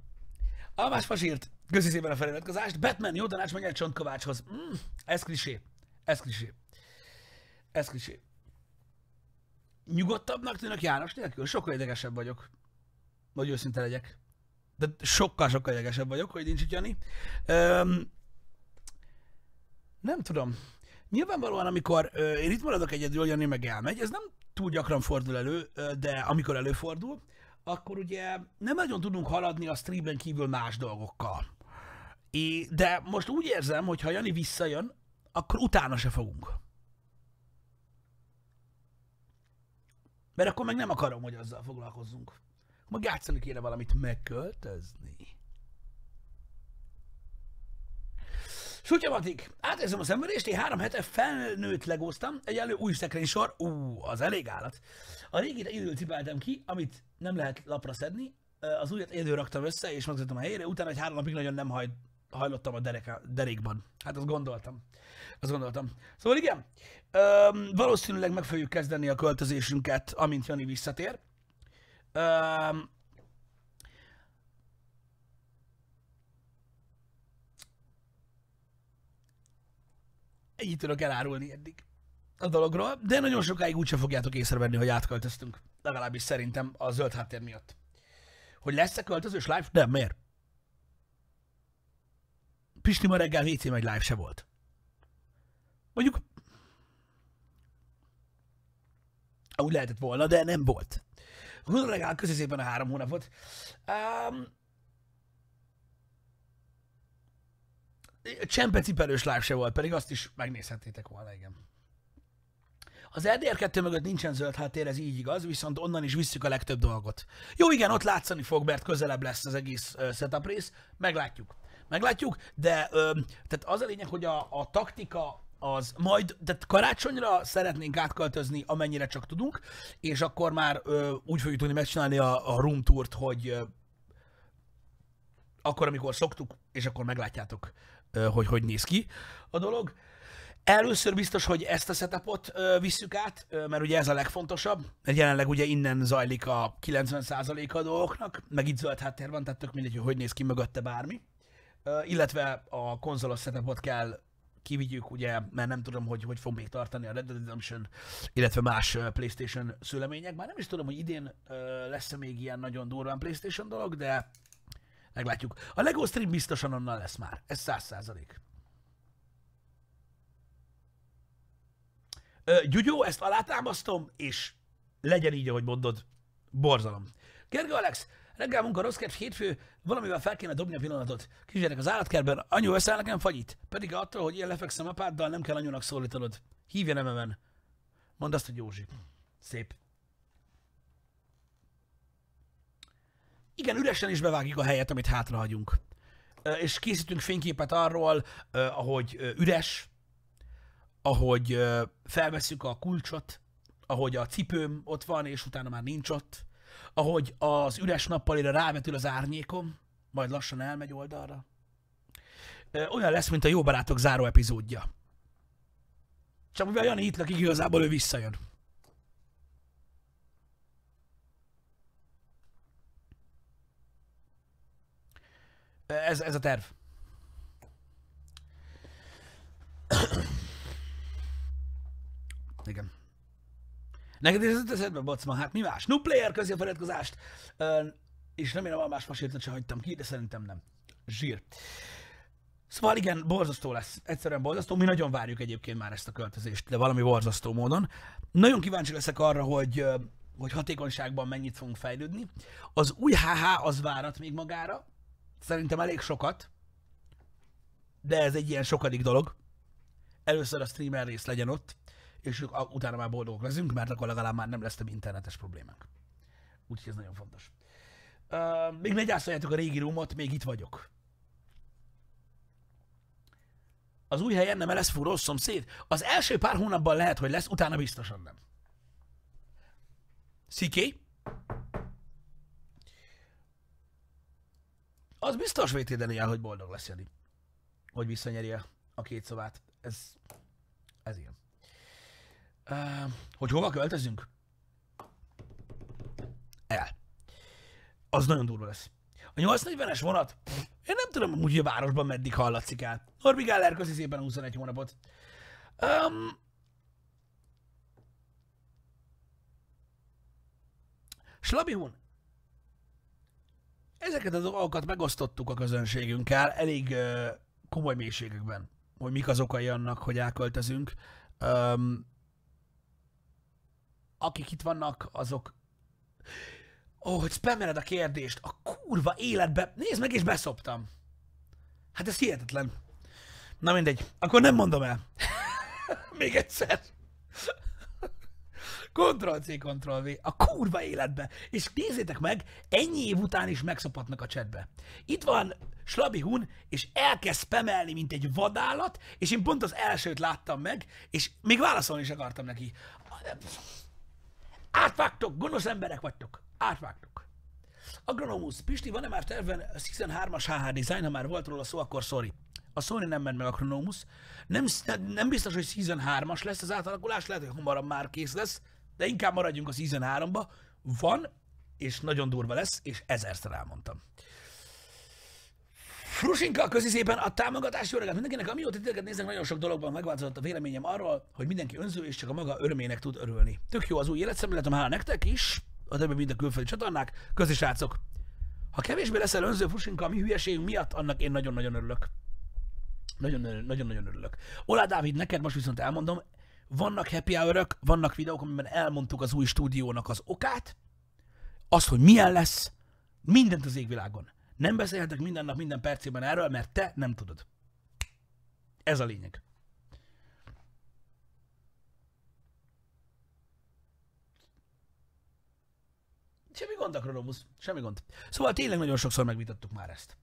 Almás Fasírt, Köszi szépen a feliratkozást. Batman, jó tanács, menj el Csontkovácshoz. Mm, ez klisé. Ez klisé. Ez klisé. Nyugodtabbnak tűnök János nélkül? Sokkal idegesebb vagyok. Vagy őszinte legyek. De sokkal-sokkal idegesebb vagyok, hogy nincs itt Jani. Öm, nem tudom. Nyilvánvalóan, amikor ö, én itt maradok egyedül, Jani meg elmegy, ez nem túl gyakran fordul elő, ö, de amikor előfordul, akkor ugye nem nagyon tudunk haladni a streamen kívül más dolgokkal. É, de most úgy érzem, hogy ha Jani visszajön, akkor utána se fogunk. Mert akkor meg nem akarom, hogy azzal foglalkozzunk. Meg játszani kéne valamit megköltözni. Sutyamatik, átérzem a szemverést, én három hete felnőtt legóztam, egyelő új sor, ú, az elég állat. A régi időt cipeltem ki, amit nem lehet lapra szedni, az újat egyedül raktam össze, és megtettem a helyére, utána egy három napig nagyon nem hajt hajlottam a dereka, derékban. Hát azt gondoltam. Azt gondoltam. Szóval igen, Öm, valószínűleg meg fogjuk kezdeni a költözésünket, amint Jani visszatér. Öm, ennyit tudok elárulni eddig a dologról, de nagyon sokáig úgyse fogjátok észrevenni, hogy átköltöztünk. Legalábbis szerintem a zöld háttér miatt. Hogy lesz-e költözős live? Nem, miért? Pisti ma reggel WC megy live se volt. Mondjuk úgy lehetett volna, de nem volt. Húzom legalább köszi szépen a három hónapot. Um, Csempecipelős live se volt, pedig azt is megnézhettétek volna, igen. Az RDR2 mögött nincsen zöld háttér, ez így igaz, viszont onnan is visszük a legtöbb dolgot. Jó, igen, ott látszani fog, mert közelebb lesz az egész setup rész, meglátjuk meglátjuk, de ö, tehát az a lényeg, hogy a, a taktika az majd, tehát karácsonyra szeretnénk átköltözni, amennyire csak tudunk, és akkor már ö, úgy fogjuk tudni megcsinálni a, a room tourt, hogy ö, akkor, amikor szoktuk, és akkor meglátjátok, ö, hogy hogy néz ki a dolog. Először biztos, hogy ezt a setupot ö, visszük át, ö, mert ugye ez a legfontosabb, mert jelenleg ugye innen zajlik a 90%-a a dolgoknak, meg itt zöld háttér van, tehát tök mindegy, hogy hogy néz ki mögötte bármi illetve a konzolos setupot kell kivigyük, ugye, mert nem tudom, hogy hogy fog még tartani a Red Dead Redemption, illetve más PlayStation szülemények. Már nem is tudom, hogy idén lesz-e még ilyen nagyon durván PlayStation dolog, de meglátjuk. A LEGO stream biztosan onnan lesz már, ez száz százalék. Gyugyó, ezt alátámasztom, és legyen így, ahogy mondod, borzalom. Gergő Alex, Reggel munkaroszkert hétfő, valamivel fel kéne dobni a pillanatot. Kisgyerek az állatkertben, anyu veszel nekem fagyit. Pedig attól, hogy ilyen lefekszem apáddal, nem kell anyunak szólítanod. Hívja nememen. Mondd azt, hogy Józsi. Szép. Igen, üresen is bevágjuk a helyet, amit hátrahagyunk. És készítünk fényképet arról, ahogy üres, ahogy felveszünk a kulcsot, ahogy a cipőm ott van, és utána már nincs ott ahogy az üres nappalira rávetül az árnyékom, majd lassan elmegy oldalra. Olyan lesz, mint a jó barátok záró epizódja. Csak mivel Jani itt lakik, igazából ő visszajön. Ez, ez a terv. Igen. Neked ez az eszedbe, Bacman, hát mi más? No player a feledkozást! És érem, a más masért sem hagytam ki, de szerintem nem. Zsír. Szóval igen, borzasztó lesz. Egyszerűen borzasztó. Mi nagyon várjuk egyébként már ezt a költözést, de valami borzasztó módon. Nagyon kíváncsi leszek arra, hogy hogy hatékonyságban mennyit fogunk fejlődni. Az új HH az várat még magára, szerintem elég sokat, de ez egy ilyen sokadik dolog. Először a streamer rész legyen ott, és utána már boldogok leszünk, mert akkor legalább már nem lesz több internetes problémánk. Úgyhogy ez nagyon fontos. Uh, még ne gyászoljátok a régi rumot, még itt vagyok. Az új helyen nem lesz fú rossz szomszéd? Az első pár hónapban lehet, hogy lesz, utána biztosan nem. Sziké? Az biztos vétédeni el, hogy boldog lesz Jani. Hogy visszanyeri a, a két szobát. Ez, ez ilyen hogy hova költözünk? El. Az nagyon durva lesz. A 840-es vonat, pff, én nem tudom hogy a városban meddig hallatszik el. Norbi Gáller, köszi szépen 21 hónapot. Um, Hun. ezeket a dolgokat megosztottuk a közönségünkkel elég uh, komoly mélységekben, hogy mik az okai annak, hogy elköltözünk. Um, akik itt vannak, azok... Ó, oh, hogy spammered a kérdést, a kurva életbe... Nézd meg, és beszoptam. Hát ez hihetetlen. Na mindegy, akkor nem mondom el. [LAUGHS] Még egyszer. Ctrl-C, Ctrl-V, a kurva életbe. És nézzétek meg, ennyi év után is megszopatnak a csetbe. Itt van Slabi Hun, és elkezd spamelni, mint egy vadállat, és én pont az elsőt láttam meg, és még válaszolni is akartam neki. Átvágtok, gonosz emberek vagytok. Átvágtok. Agronomus, Pisti, van-e már terven a Season 3-as HH Design? Ha már volt róla szó, akkor sorry. A Sony nem ment meg a Nem, nem biztos, hogy Season 3-as lesz az átalakulás, lehet, hogy hamarabb már kész lesz, de inkább maradjunk a Season 3-ba. Van, és nagyon durva lesz, és ezerszer elmondtam. Frusinka, közi szépen a támogatás, jó reggelt mindenkinek. Amióta titeket nézzen nagyon sok dologban megváltozott a véleményem arról, hogy mindenki önző és csak a maga örömének tud örülni. Tök jó az új életszemléletem, hála nektek is, a többi mind a külföldi csatornák, közi srácok. Ha kevésbé leszel önző Frusinka a mi hülyeségünk miatt, annak én nagyon-nagyon örülök. Nagyon-nagyon örülök. Olá Dávid, neked most viszont elmondom, vannak happy hour vannak videók, amiben elmondtuk az új stúdiónak az okát, az, hogy milyen lesz, mindent az égvilágon. Nem beszélhetek minden nap, minden percében erről, mert te nem tudod. Ez a lényeg. Semmi gond, Akrolomusz, semmi gond. Szóval tényleg nagyon sokszor megvitattuk már ezt.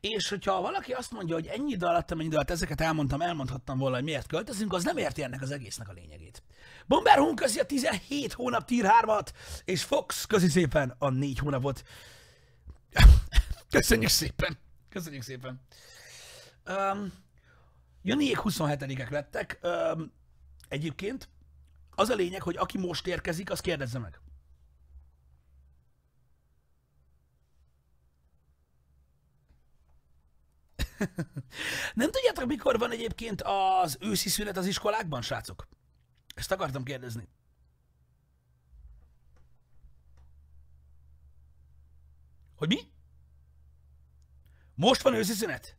És hogyha valaki azt mondja, hogy ennyi idő alatt, amennyi idő alatt ezeket elmondtam, elmondhattam volna, hogy miért költözünk, az nem érti ennek az egésznek a lényegét. Bomber Hun közi a 17 hónap tier 3-at, és Fox közi szépen a 4 hónapot. Köszönjük szépen. Köszönjük szépen. Um, Janiék 27-ek lettek. Um, egyébként az a lényeg, hogy aki most érkezik, az kérdezze meg. [LAUGHS] Nem tudjátok, mikor van egyébként az őszi szünet az iskolákban, srácok? Ezt akartam kérdezni. Hogy mi? Most van őszi szünet?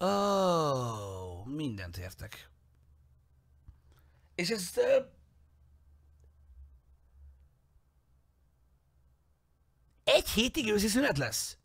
Ó, oh, mindent értek. És ez... Uh, egy hétig őszi szünet lesz?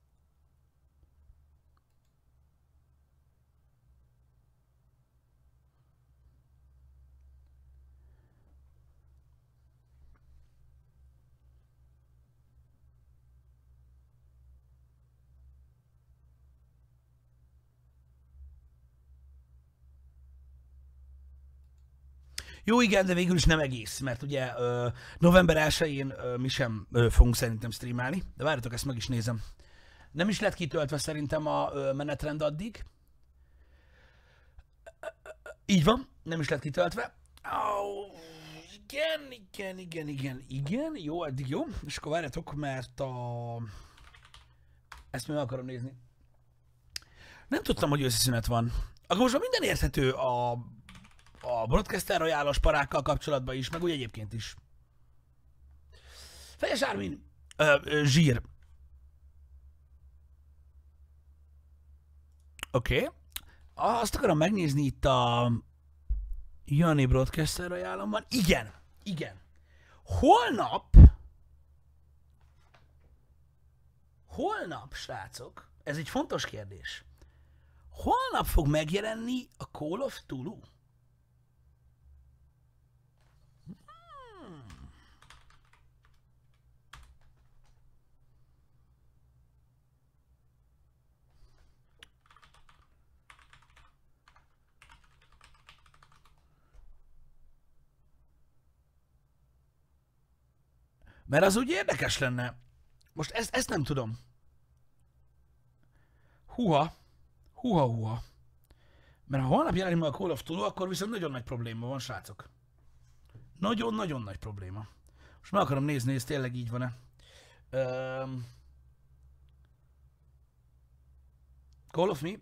Jó, igen, de végül is nem egész, mert ugye ö, november 1-én ö, mi sem ö, fogunk szerintem streamálni, de várjatok, ezt meg is nézem. Nem is lett kitöltve szerintem a ö, menetrend addig. Így van, nem is lett kitöltve. Oh, igen, igen, igen, igen, igen, jó, addig jó. És akkor várjatok, mert a... Ezt még akarom nézni. Nem tudtam, hogy összeszünet van. Akkor most már minden érthető a a Broadcaster royale parákkal kapcsolatban is, meg úgy egyébként is. Fejes Ármin, ö, ö, zsír. Oké. Okay. Azt akarom megnézni itt a Jani Broadcaster royale Igen, igen. Holnap, holnap, srácok, ez egy fontos kérdés. Holnap fog megjelenni a Call of Tulu. Mert az úgy érdekes lenne. Most ezt, ezt nem tudom. Huha. Huha, huha. Mert ha holnap jelenik meg a Call of Tulu, akkor viszont nagyon nagy probléma van, srácok. Nagyon-nagyon nagy probléma. Most meg akarom nézni, ez tényleg így van-e. Um, Call of mi?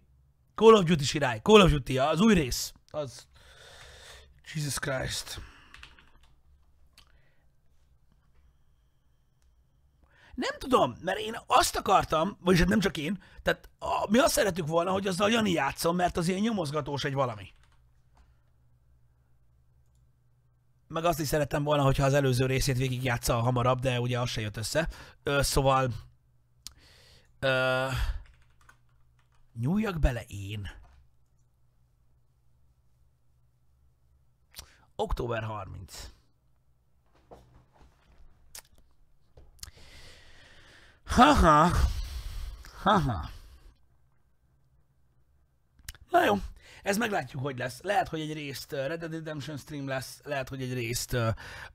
Call of Duty sirály. Call of Duty, az új rész. Az. Jesus Christ. Nem tudom, mert én azt akartam, vagyis hát nem csak én, tehát a, mi azt szeretük volna, hogy azzal Jani játszom, mert az ilyen nyomozgatós egy valami. Meg azt is szerettem volna, hogyha az előző részét végig játsza hamarabb, de ugye az se jött össze. Ö, szóval... Ö, nyúljak bele én. Október 30. Haha. Haha. Na jó, ez meglátjuk, hogy lesz. Lehet, hogy egy részt uh, Red Dead Redemption stream lesz, lehet, hogy egy részt uh,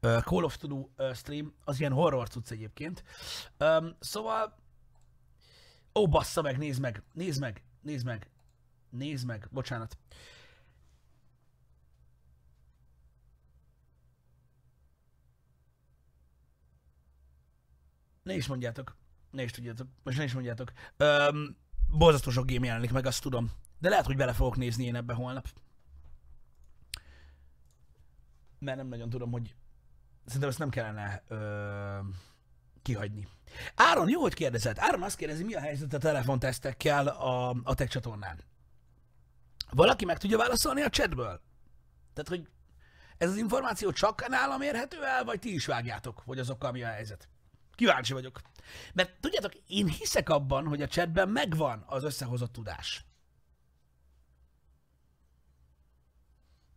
uh, Call of Duty stream, az ilyen horror cucc egyébként. Um, szóval, ó bassza meg, nézd meg, nézd meg, nézd meg, nézd meg, bocsánat. Ne is mondjátok ne is tudjátok, most ne is mondjátok. Öm, borzasztó sok game jelenik meg, azt tudom. De lehet, hogy bele fogok nézni én ebbe holnap. Mert nem nagyon tudom, hogy... Szerintem ezt nem kellene ö, kihagyni. Áron, jó, hogy kérdezett. Áron azt kérdezi, mi a helyzet a telefontesztekkel a, a tech csatornán. Valaki meg tudja válaszolni a chatből? Tehát, hogy ez az információ csak nálam érhető el, vagy ti is vágjátok, hogy azokkal mi a helyzet? Kíváncsi vagyok. Mert tudjátok, én hiszek abban, hogy a chatben megvan az összehozott tudás.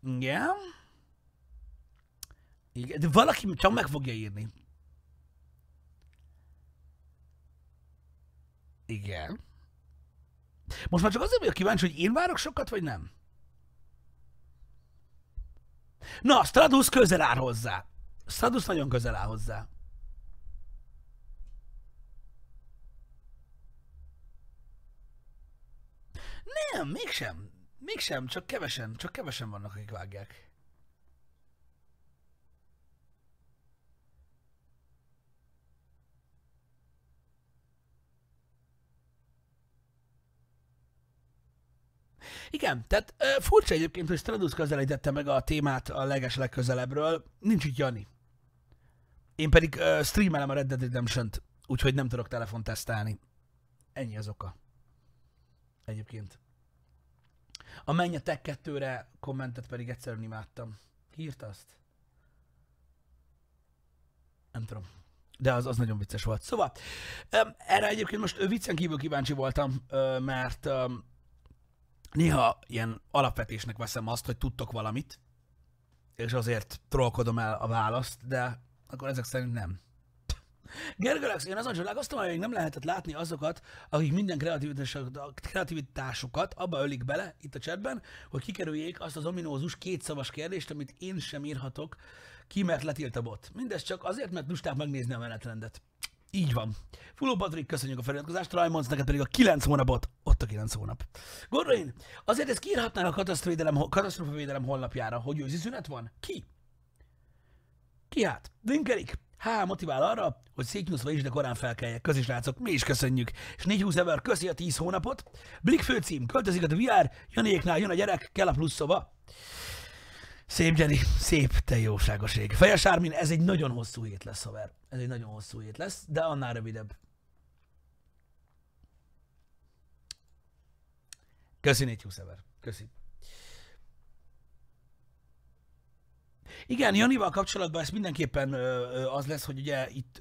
Igen. Igen. De valaki csak meg fogja írni. Igen. Most már csak azért vagyok kíváncsi, hogy én várok sokat, vagy nem? Na, Stradus közel áll hozzá. Stradus nagyon közel áll hozzá. Nem, mégsem. Mégsem, csak kevesen, csak kevesen vannak, akik vágják. Igen, tehát ö, furcsa egyébként, hogy Stradusz közelítette meg a témát a leges legközelebbről. Nincs itt Jani. Én pedig ö, streamelem a Red Dead Redemption-t, úgyhogy nem tudok telefon tesztelni. Ennyi az oka. Egyébként. A Menj a Tech 2 kommentet pedig egyszerűen imádtam. Hírt azt? Nem tudom. De az, az nagyon vicces volt. Szóval, erre egyébként most viccen kívül kíváncsi voltam, mert néha ilyen alapvetésnek veszem azt, hogy tudtok valamit, és azért trollkodom el a választ, de akkor ezek szerint nem. Gergőlex, én azon csodálkoztam, hogy még nem lehetett látni azokat, akik minden kreativitásukat abba ölik bele itt a csetben, hogy kikerüljék azt az ominózus kétszavas kérdést, amit én sem írhatok ki, mert letilt a bot. Mindez csak azért, mert lusták megnézni a menetrendet. Így van. Fuló Patrik, köszönjük a feliratkozást, Rajmonsz, neked pedig a 9 hónapot, ott a 9 hónap. Gondolj, azért ezt kiírhatnál a katasztrófavédelem honlapjára, hogy őzi szünet van? Ki? Ki hát? Dünkerik? Há, motivál arra, hogy széknyúzva is, de korán felkeljek. Közi srácok, mi is köszönjük. És 420 ever köszi a 10 hónapot. Blik főcím, költözik a VR, er, Janéknál jön a gyerek, kell a plusz szoba. Szép, Jenny, szép, te jóságoség. Fejes Ármin, ez egy nagyon hosszú hét lesz, haver. Ez egy nagyon hosszú hét lesz, de annál rövidebb. Köszi 420 ever. Köszi. Igen, Janival kapcsolatban ez mindenképpen az lesz, hogy ugye itt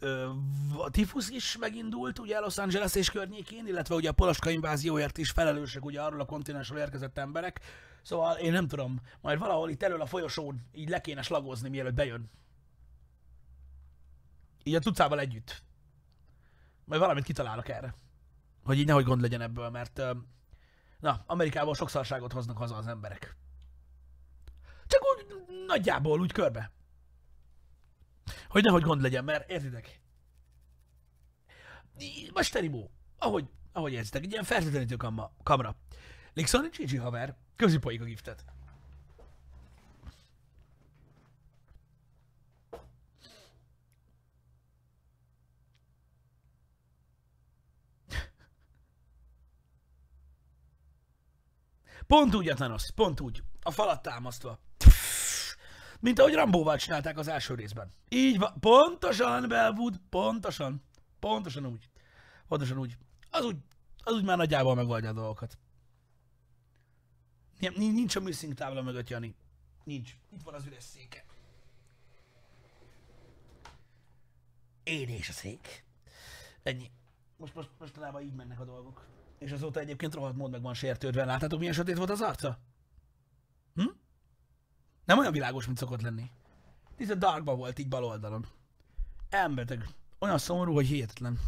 a tifusz is megindult, ugye Los Angeles és környékén, illetve ugye a polaska invázióért is felelősek ugye arról a kontinensről érkezett emberek. Szóval én nem tudom, majd valahol itt elől a folyosón így le kéne slagozni, mielőtt bejön. Így a tucával együtt. Majd valamit kitalálok erre. Hogy így nehogy gond legyen ebből, mert na, Amerikából sokszorságot hoznak haza az emberek. Csak úgy nagyjából úgy körbe. Hogy nehogy gond legyen, mert értitek? Most terimó, ahogy, ahogy értitek, egy ilyen fertőtlenítő kamra. Lixon Gigi haver, közipolyik a giftet. Pont úgy a Thanos, pont úgy. A falat támasztva. Mint ahogy Rambóval csinálták az első részben. Így van. Pontosan, Belwood, pontosan. Pontosan úgy. Pontosan úgy. Az úgy, az úgy már nagyjából megoldja a dolgokat. Nincs a műszink tábla mögött, Jani. Nincs. Itt van az üres széke. Én és a szék. Ennyi. Most, most, mostanában így mennek a dolgok. És azóta egyébként rohadt mód meg van sértődve. Láttátok milyen sötét volt az arca? Nem olyan világos, mint szokott lenni. Itt a darkba volt, így bal oldalon. Elmebeteg. Olyan szomorú, hogy hihetetlen.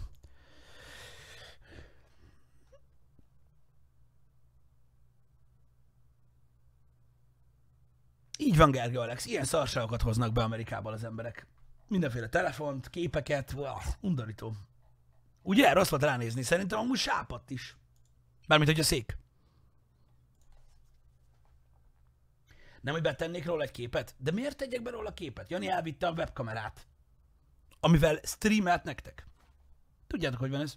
Így van, Gergő Alex. Ilyen szarságokat hoznak be Amerikából az emberek. Mindenféle telefont, képeket, wow, undorító. Ugye? Rossz volt ránézni. Szerintem amúgy sápadt is. Mármint, hogy a szék. Nem, hogy betennék róla egy képet? De miért tegyek be róla képet? Jani elvitte a webkamerát, amivel streamelt nektek. Tudjátok, hogy van ez?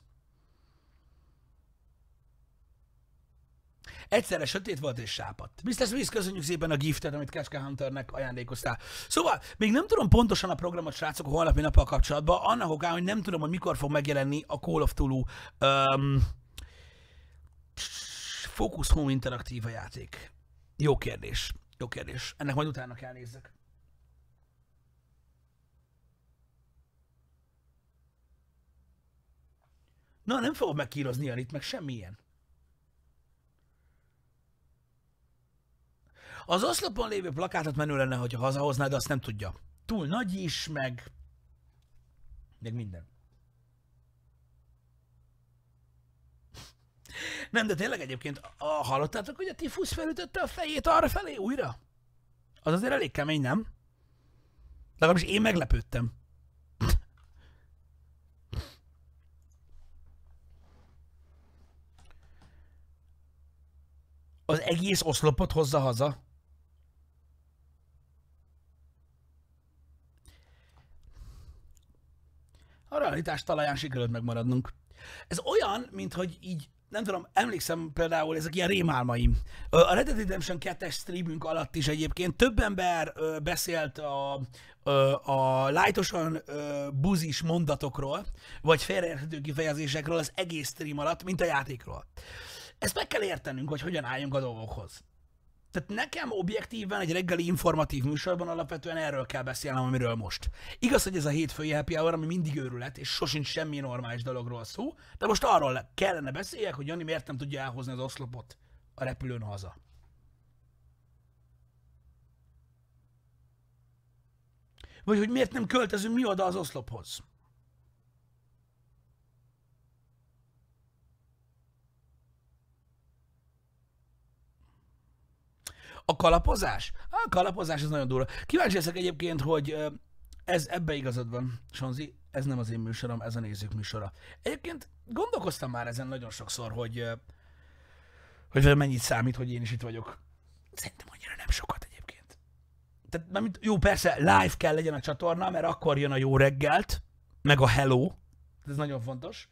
Egyszerre sötét volt és sápadt. Mr. Swiss, köszönjük szépen a giftet, amit Kecske Hunternek ajándékoztál. Szóval, még nem tudom pontosan a programot, srácok, a holnapi nappal kapcsolatban, annak okán, hogy nem tudom, hogy mikor fog megjelenni a Call of Tulu um, Focus Home interaktív játék. Jó kérdés. Jó kérdés. Ennek majd utána kell nézzek. Na, nem fogom megkírozni a itt, meg semmilyen. Az oszlopon lévő plakátot menő lenne, hogyha hazahoznád, de azt nem tudja. Túl nagy is, meg... meg minden. Nem, de tényleg egyébként a, hallottátok, hogy a tifusz felütötte a fejét arra felé újra? Az azért elég kemény, nem? Legalábbis én meglepődtem. Az egész oszlopot hozza haza. A realitás talaján sikerült megmaradnunk. Ez olyan, mint hogy így nem tudom, emlékszem például, ezek ilyen rémálmaim. A Red Dead Redemption 2-es streamünk alatt is egyébként több ember beszélt a, a lájtosan buzis mondatokról, vagy félreérthető kifejezésekről az egész stream alatt, mint a játékról. Ezt meg kell értenünk, hogy hogyan álljunk a dolgokhoz. Tehát nekem objektíven egy reggeli informatív műsorban alapvetően erről kell beszélnem, amiről most. Igaz, hogy ez a hétfői happy hour, ami mindig őrület, és sosincs semmi normális dologról szó, de most arról kellene beszéljek, hogy Jani miért nem tudja elhozni az oszlopot a repülőn haza. Vagy hogy miért nem költözünk mi oda az oszlophoz. A kalapozás? A kalapozás az nagyon durva. Kíváncsi leszek egyébként, hogy ez ebbe igazad van, Sonzi, ez nem az én műsorom, ez a nézők műsora. Egyébként gondolkoztam már ezen nagyon sokszor, hogy, hogy mennyit számít, hogy én is itt vagyok. Szerintem annyira nem sokat egyébként. Tehát, nem, jó, persze live kell legyen a csatorna, mert akkor jön a jó reggelt, meg a hello, ez nagyon fontos.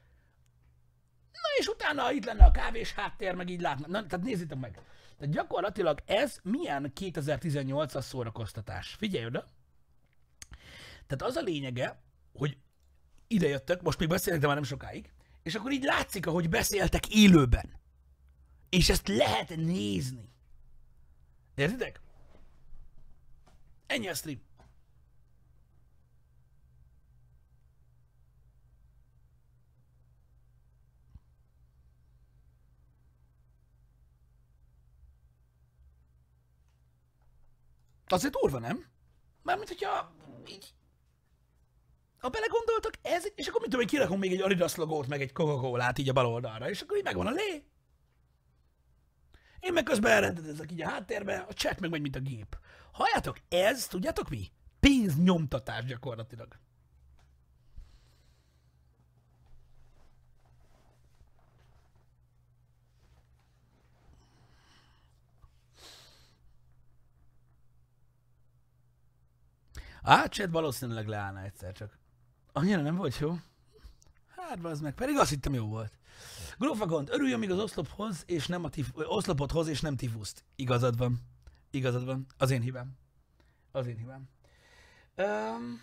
Na és utána itt lenne a kávés háttér, meg így látna. Na, tehát nézzétek meg. Tehát gyakorlatilag ez milyen 2018-as szórakoztatás? Figyelj oda! Tehát az a lényege, hogy idejöttök, most még beszélnek, de már nem sokáig, és akkor így látszik, ahogy beszéltek élőben. És ezt lehet nézni. Értitek? Ennyi a stream. Azért durva, nem? Mármint, hogyha így... Ha belegondoltak, ez, és akkor mit tudom, hogy kirakom még egy Adidas logót, meg egy coca cola így a bal oldalra, és akkor így megvan a lé. Én meg közben elrendezek így a háttérbe, a chat meg megy, mint a gép. Halljátok, ez, tudjátok mi? Pénznyomtatás gyakorlatilag. Ácsed valószínűleg leállna egyszer csak. Annyira nem volt jó. Hát, az meg, pedig azt hittem jó volt. Grófagond, örüljön még az oszlophoz, és nem a tif- oszlopot hoz, és nem tifuszt. Igazad van. Igazad van. Az én hibám. Az én hibám. Um,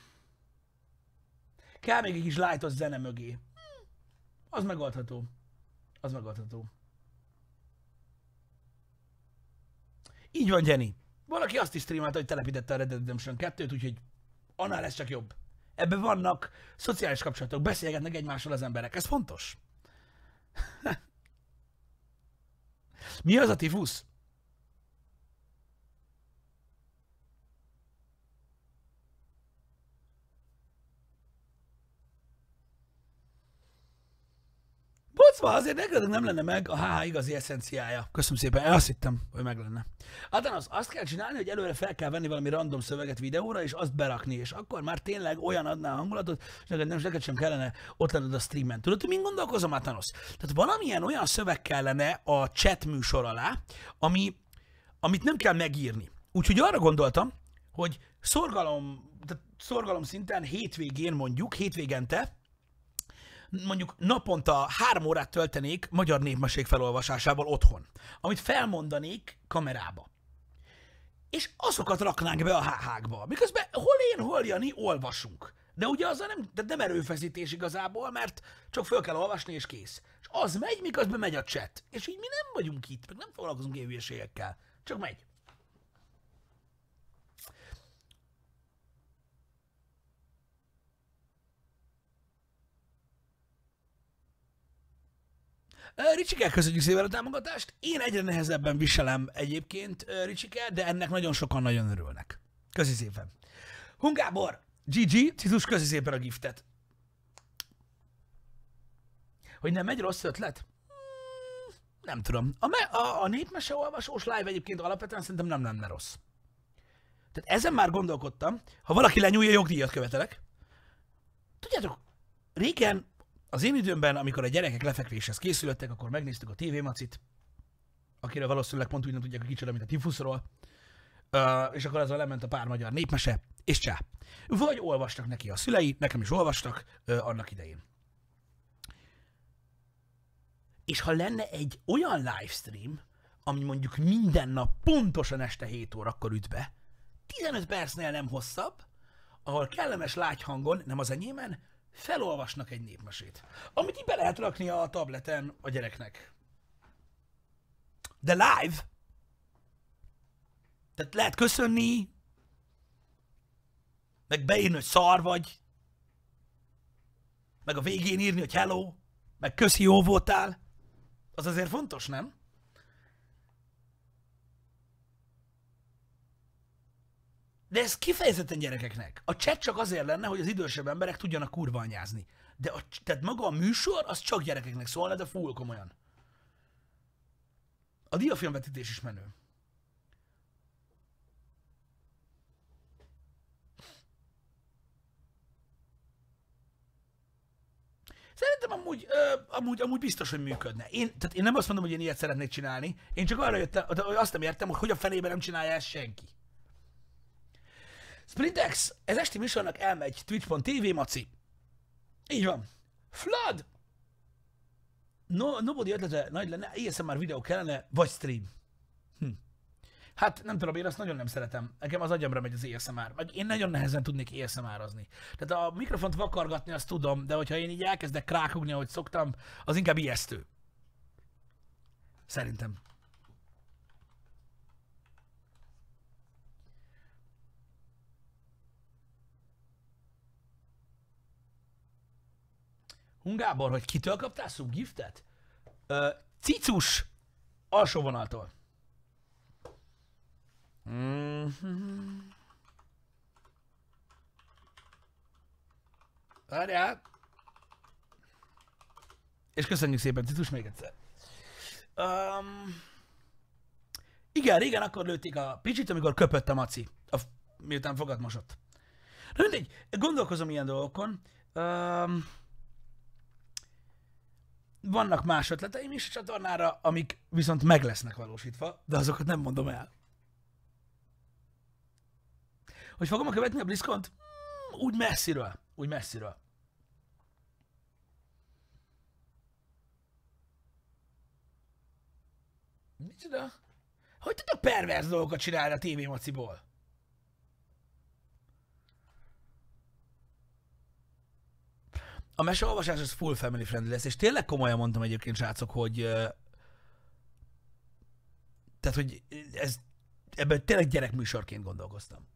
kell még egy kis lájtos zene mögé. Az megoldható. Az megoldható. Így van, Jenny. Valaki azt is streamálta, hogy telepítette a Red Dead Redemption 2-t, úgyhogy annál lesz csak jobb. Ebben vannak szociális kapcsolatok, beszélgetnek egymással az emberek. Ez fontos. [LAUGHS] Mi az a tifusz? van, szóval azért neked nem lenne meg a HH igazi eszenciája. Köszönöm szépen, én azt hittem, hogy meg lenne. Általános, azt kell csinálni, hogy előre fel kell venni valami random szöveget videóra, és azt berakni, és akkor már tényleg olyan adná a hangulatot, és neked, nem, és neked sem kellene ott lenned a streamen. Tudod, hogy mind gondolkozom, Atanos? Tehát valamilyen olyan szöveg kellene a chat műsor alá, ami, amit nem kell megírni. Úgyhogy arra gondoltam, hogy szorgalom, tehát szorgalom szinten hétvégén mondjuk, hétvégente, mondjuk naponta három órát töltenék magyar népmesség felolvasásával otthon, amit felmondanék kamerába. És azokat raknánk be a háhákba, miközben hol én, hol Jani olvasunk. De ugye az nem, de nem erőfeszítés igazából, mert csak föl kell olvasni, és kész. És az megy, miközben megy a chat. És így mi nem vagyunk itt, meg nem foglalkozunk évülyeségekkel. Csak megy. Ricsikkel köszönjük szépen a támogatást. Én egyre nehezebben viselem egyébként Ricsikkel, de ennek nagyon sokan nagyon örülnek. Köszi szépen. Hungábor, GG, Cizus, köszi szépen a giftet. Hogy nem egy rossz ötlet? Hmm, nem tudom. A, me- a, a népmese olvasós live egyébként alapvetően szerintem nem lenne rossz. Tehát ezen már gondolkodtam, ha valaki lenyúlja, jogdíjat követelek. Tudjátok, régen az én időmben, amikor a gyerekek lefekvéshez készülöttek, akkor megnéztük a Macit, akiről valószínűleg pont úgy nem tudják, hogy kicsoda, mint a tifuszról, uh, és akkor azzal lement a pár magyar népmese, és csá. Vagy olvastak neki a szülei, nekem is olvastak uh, annak idején. És ha lenne egy olyan livestream, ami mondjuk minden nap pontosan este 7 órakor üt be, 15 percnél nem hosszabb, ahol kellemes lágy hangon, nem az enyémen, felolvasnak egy népmesét, amit így be lehet rakni a tableten a gyereknek. De live, tehát lehet köszönni, meg beírni, hogy szar vagy, meg a végén írni, hogy hello, meg köszi, jó voltál. Az azért fontos, nem? De ez kifejezetten gyerekeknek. A chat csak azért lenne, hogy az idősebb emberek tudjanak kurva anyázni. De a, tehát maga a műsor, az csak gyerekeknek szól de full komolyan. A diafilmvetítés is menő. Szerintem amúgy, ö, amúgy, amúgy biztos, hogy működne. Én, tehát én nem azt mondom, hogy én ilyet szeretnék csinálni, én csak arra jöttem, azt nem értem, hogy hogy a fenében nem csinálja ezt senki. Sprintex, ez esti műsornak elmegy. Twitch.tv, Maci. Így van. Flood! No, nobody ötlete nagy lenne, ISM már er videó kellene, vagy stream. Hm. Hát nem tudom, én azt nagyon nem szeretem. Nekem az agyamra megy az ASMR. Er. Meg én nagyon nehezen tudnék asmr azni. Tehát a mikrofont vakargatni azt tudom, de hogyha én így elkezdek krákogni, ahogy szoktam, az inkább ijesztő. Szerintem. Hungábor, hogy kitől kaptál subgiftet? cicus alsó vonaltól. Mm-hmm. Várjál! És köszönjük szépen, Cicus, még egyszer. Um, igen, régen akkor lőtték a picsit, amikor köpött a maci, a, miután fogadmosott. Na mindegy, gondolkozom ilyen dolgokon. Um, vannak más ötleteim is a csatornára, amik viszont meg lesznek valósítva, de azokat nem mondom el. Hogy fogom a követni a bliskont? Mm, úgy messziről. Úgy messziről. Micsoda? Hogy tudok perverz dolgokat csinálni a tévémaciból? a meseolvasás az full family friendly lesz, és tényleg komolyan mondtam egyébként, srácok, hogy tehát, hogy ez, ebben tényleg gyerekműsorként gondolkoztam.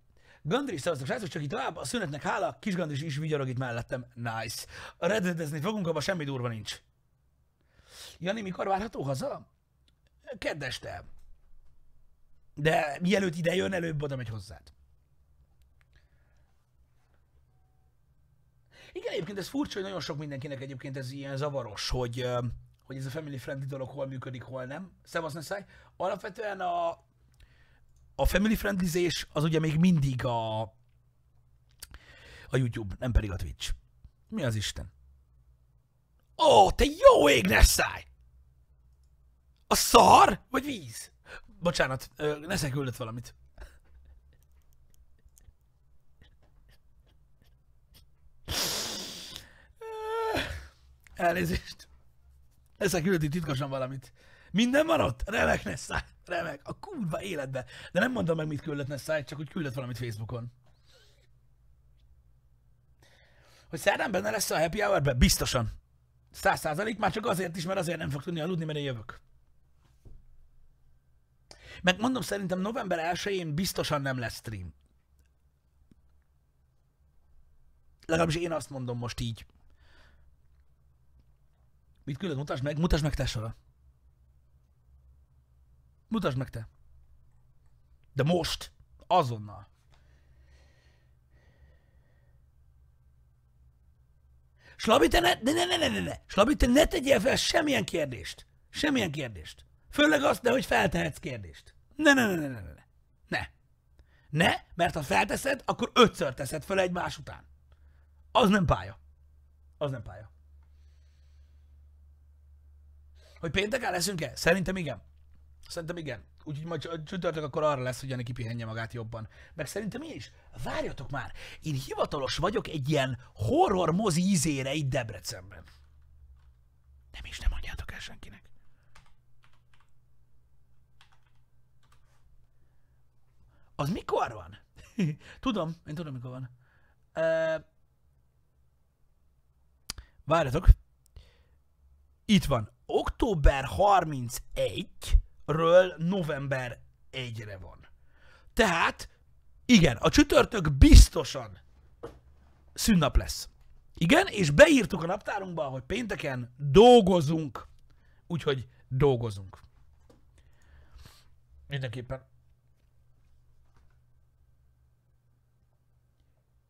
Gandri, szavaztok, srácok, csak itt tovább, a szünetnek hála, kis Gandri is vigyorog itt mellettem, nice. A reddedezni fogunk, abban semmi durva nincs. Jani, mikor várható haza? Kedd este. De mielőtt ide jön, előbb oda megy hozzád. Igen, egyébként ez furcsa, hogy nagyon sok mindenkinek egyébként ez ilyen zavaros, hogy, hogy ez a family friendly dolog hol működik, hol nem. Szevasz, száj. Alapvetően a, a family friendly az ugye még mindig a, a YouTube, nem pedig a Twitch. Mi az Isten? Ó, te jó ég, száj. A szar? Vagy víz? Bocsánat, ne küldött valamit. Elnézést. Ezek küldi titkosan valamit. Minden van ott? Remek, száj, Remek. A kurva életbe. De nem mondom meg, mit küldött Nessai, csak hogy küldött valamit Facebookon. Hogy szerdán benne lesz a happy hour-be? Biztosan. Száz százalék, már csak azért is, mert azért nem fog tudni aludni, mert én jövök. Meg mondom, szerintem november 1-én biztosan nem lesz stream. Legalábbis én azt mondom most így. Mit küldöd? Mutasd meg, mutasd meg te sora. Mutasd meg te. De most, azonnal. Slabi, te ne, ne, ne, ne, ne, ne, Slabi, te ne tegyél fel semmilyen kérdést. Semmilyen kérdést. Főleg azt, de hogy feltehetsz kérdést. Ne, ne, ne, ne, ne, ne. Ne. Ne, mert ha felteszed, akkor ötször teszed fel egymás után. Az nem pálya. Az nem pálya. Hogy pénteken leszünk-e? Szerintem igen. Szerintem igen. Úgyhogy majd csütörtök akkor arra lesz, hogy ennek kipihenje magát jobban. Meg szerintem én is. Várjatok már, én hivatalos vagyok egy ilyen horror mozi ízére itt Debrecenben. Nem is, nem mondjátok el senkinek. Az mikor van? [LAUGHS] tudom, én tudom mikor van. Uh, várjatok. Itt van október 31-ről november 1-re van. Tehát, igen, a csütörtök biztosan szünnap lesz. Igen, és beírtuk a naptárunkba, hogy pénteken dolgozunk. Úgyhogy dolgozunk. Mindenképpen.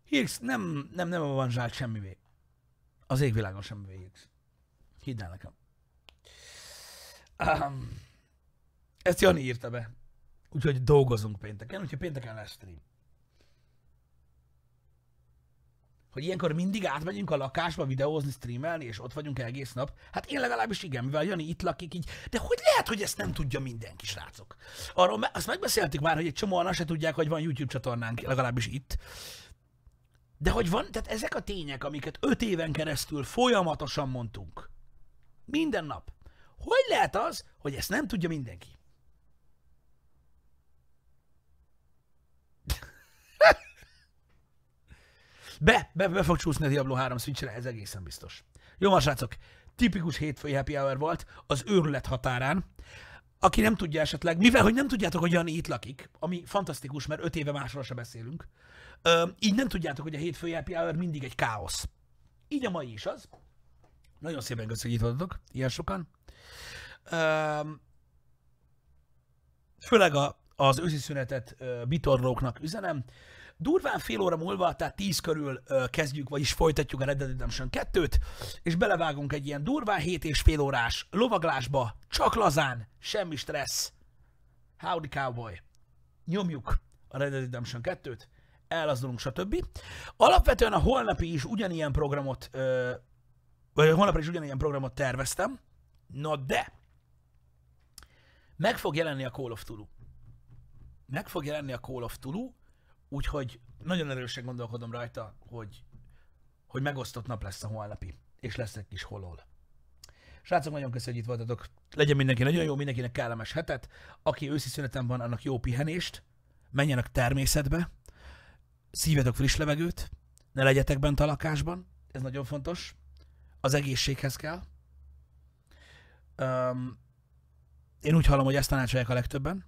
Hírsz, nem, nem, nem van avanzsált semmivé. Az égvilágon semmivé Higgs. Hidd el nekem. Ezt Jani írta be. Úgyhogy dolgozunk pénteken, úgyhogy pénteken lesz stream. Hogy ilyenkor mindig átmegyünk a lakásba videózni, streamelni, és ott vagyunk egész nap. Hát én legalábbis igen, mivel Jani itt lakik így. De hogy lehet, hogy ezt nem tudja mindenki, srácok? Arról me- azt megbeszéltük már, hogy egy csomóan se tudják, hogy van YouTube csatornánk, legalábbis itt. De hogy van, tehát ezek a tények, amiket öt éven keresztül folyamatosan mondtunk. Minden nap. Hogy lehet az, hogy ezt nem tudja mindenki? [LAUGHS] Be, be, be fog csúszni a Diablo 3 switch ez egészen biztos. Jó ma srácok, tipikus hétfői happy hour volt az őrület határán. Aki nem tudja esetleg, mivel hogy nem tudjátok, hogy Jani itt lakik, ami fantasztikus, mert öt éve másról se beszélünk, ö, így nem tudjátok, hogy a hétfői happy hour mindig egy káosz. Így a mai is az. Nagyon szépen köszönjük, hogy itt voltatok, ilyen sokan. Főleg a, az őszi szünetet bitorlóknak üzenem. Durván fél óra múlva, tehát 10 körül kezdjük, vagyis folytatjuk a Red Dead Redemption 2-t, és belevágunk egy ilyen durván 7 és fél órás lovaglásba, csak lazán, semmi stressz. Howdy Cowboy. Nyomjuk a Red Dead Redemption 2-t, elazdulunk, stb. Alapvetően a holnapi is ugyanilyen programot, vagy a holnapra is ugyanilyen programot terveztem, na de, meg fog jelenni a Call of Tulu. Meg fog jelenni a Call of Tulu, úgyhogy nagyon erősen gondolkodom rajta, hogy, hogy megosztott nap lesz a holnapi, és lesz egy kis holol. Srácok, nagyon köszönjük, hogy itt voltatok. Legyen mindenki nagyon jó, mindenkinek kellemes hetet. Aki őszi szünetem van, annak jó pihenést. Menjenek természetbe. Szívjatok friss levegőt. Ne legyetek bent a lakásban. Ez nagyon fontos. Az egészséghez kell. Um, én úgy hallom, hogy ezt tanácsolják a legtöbben.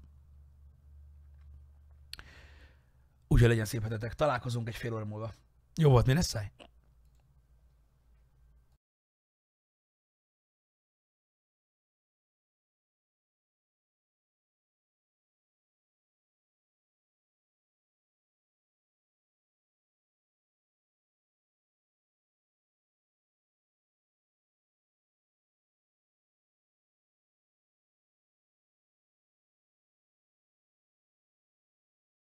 Úgyhogy legyen szép hetetek. Találkozunk egy fél óra múlva. Jó volt, mi lesz?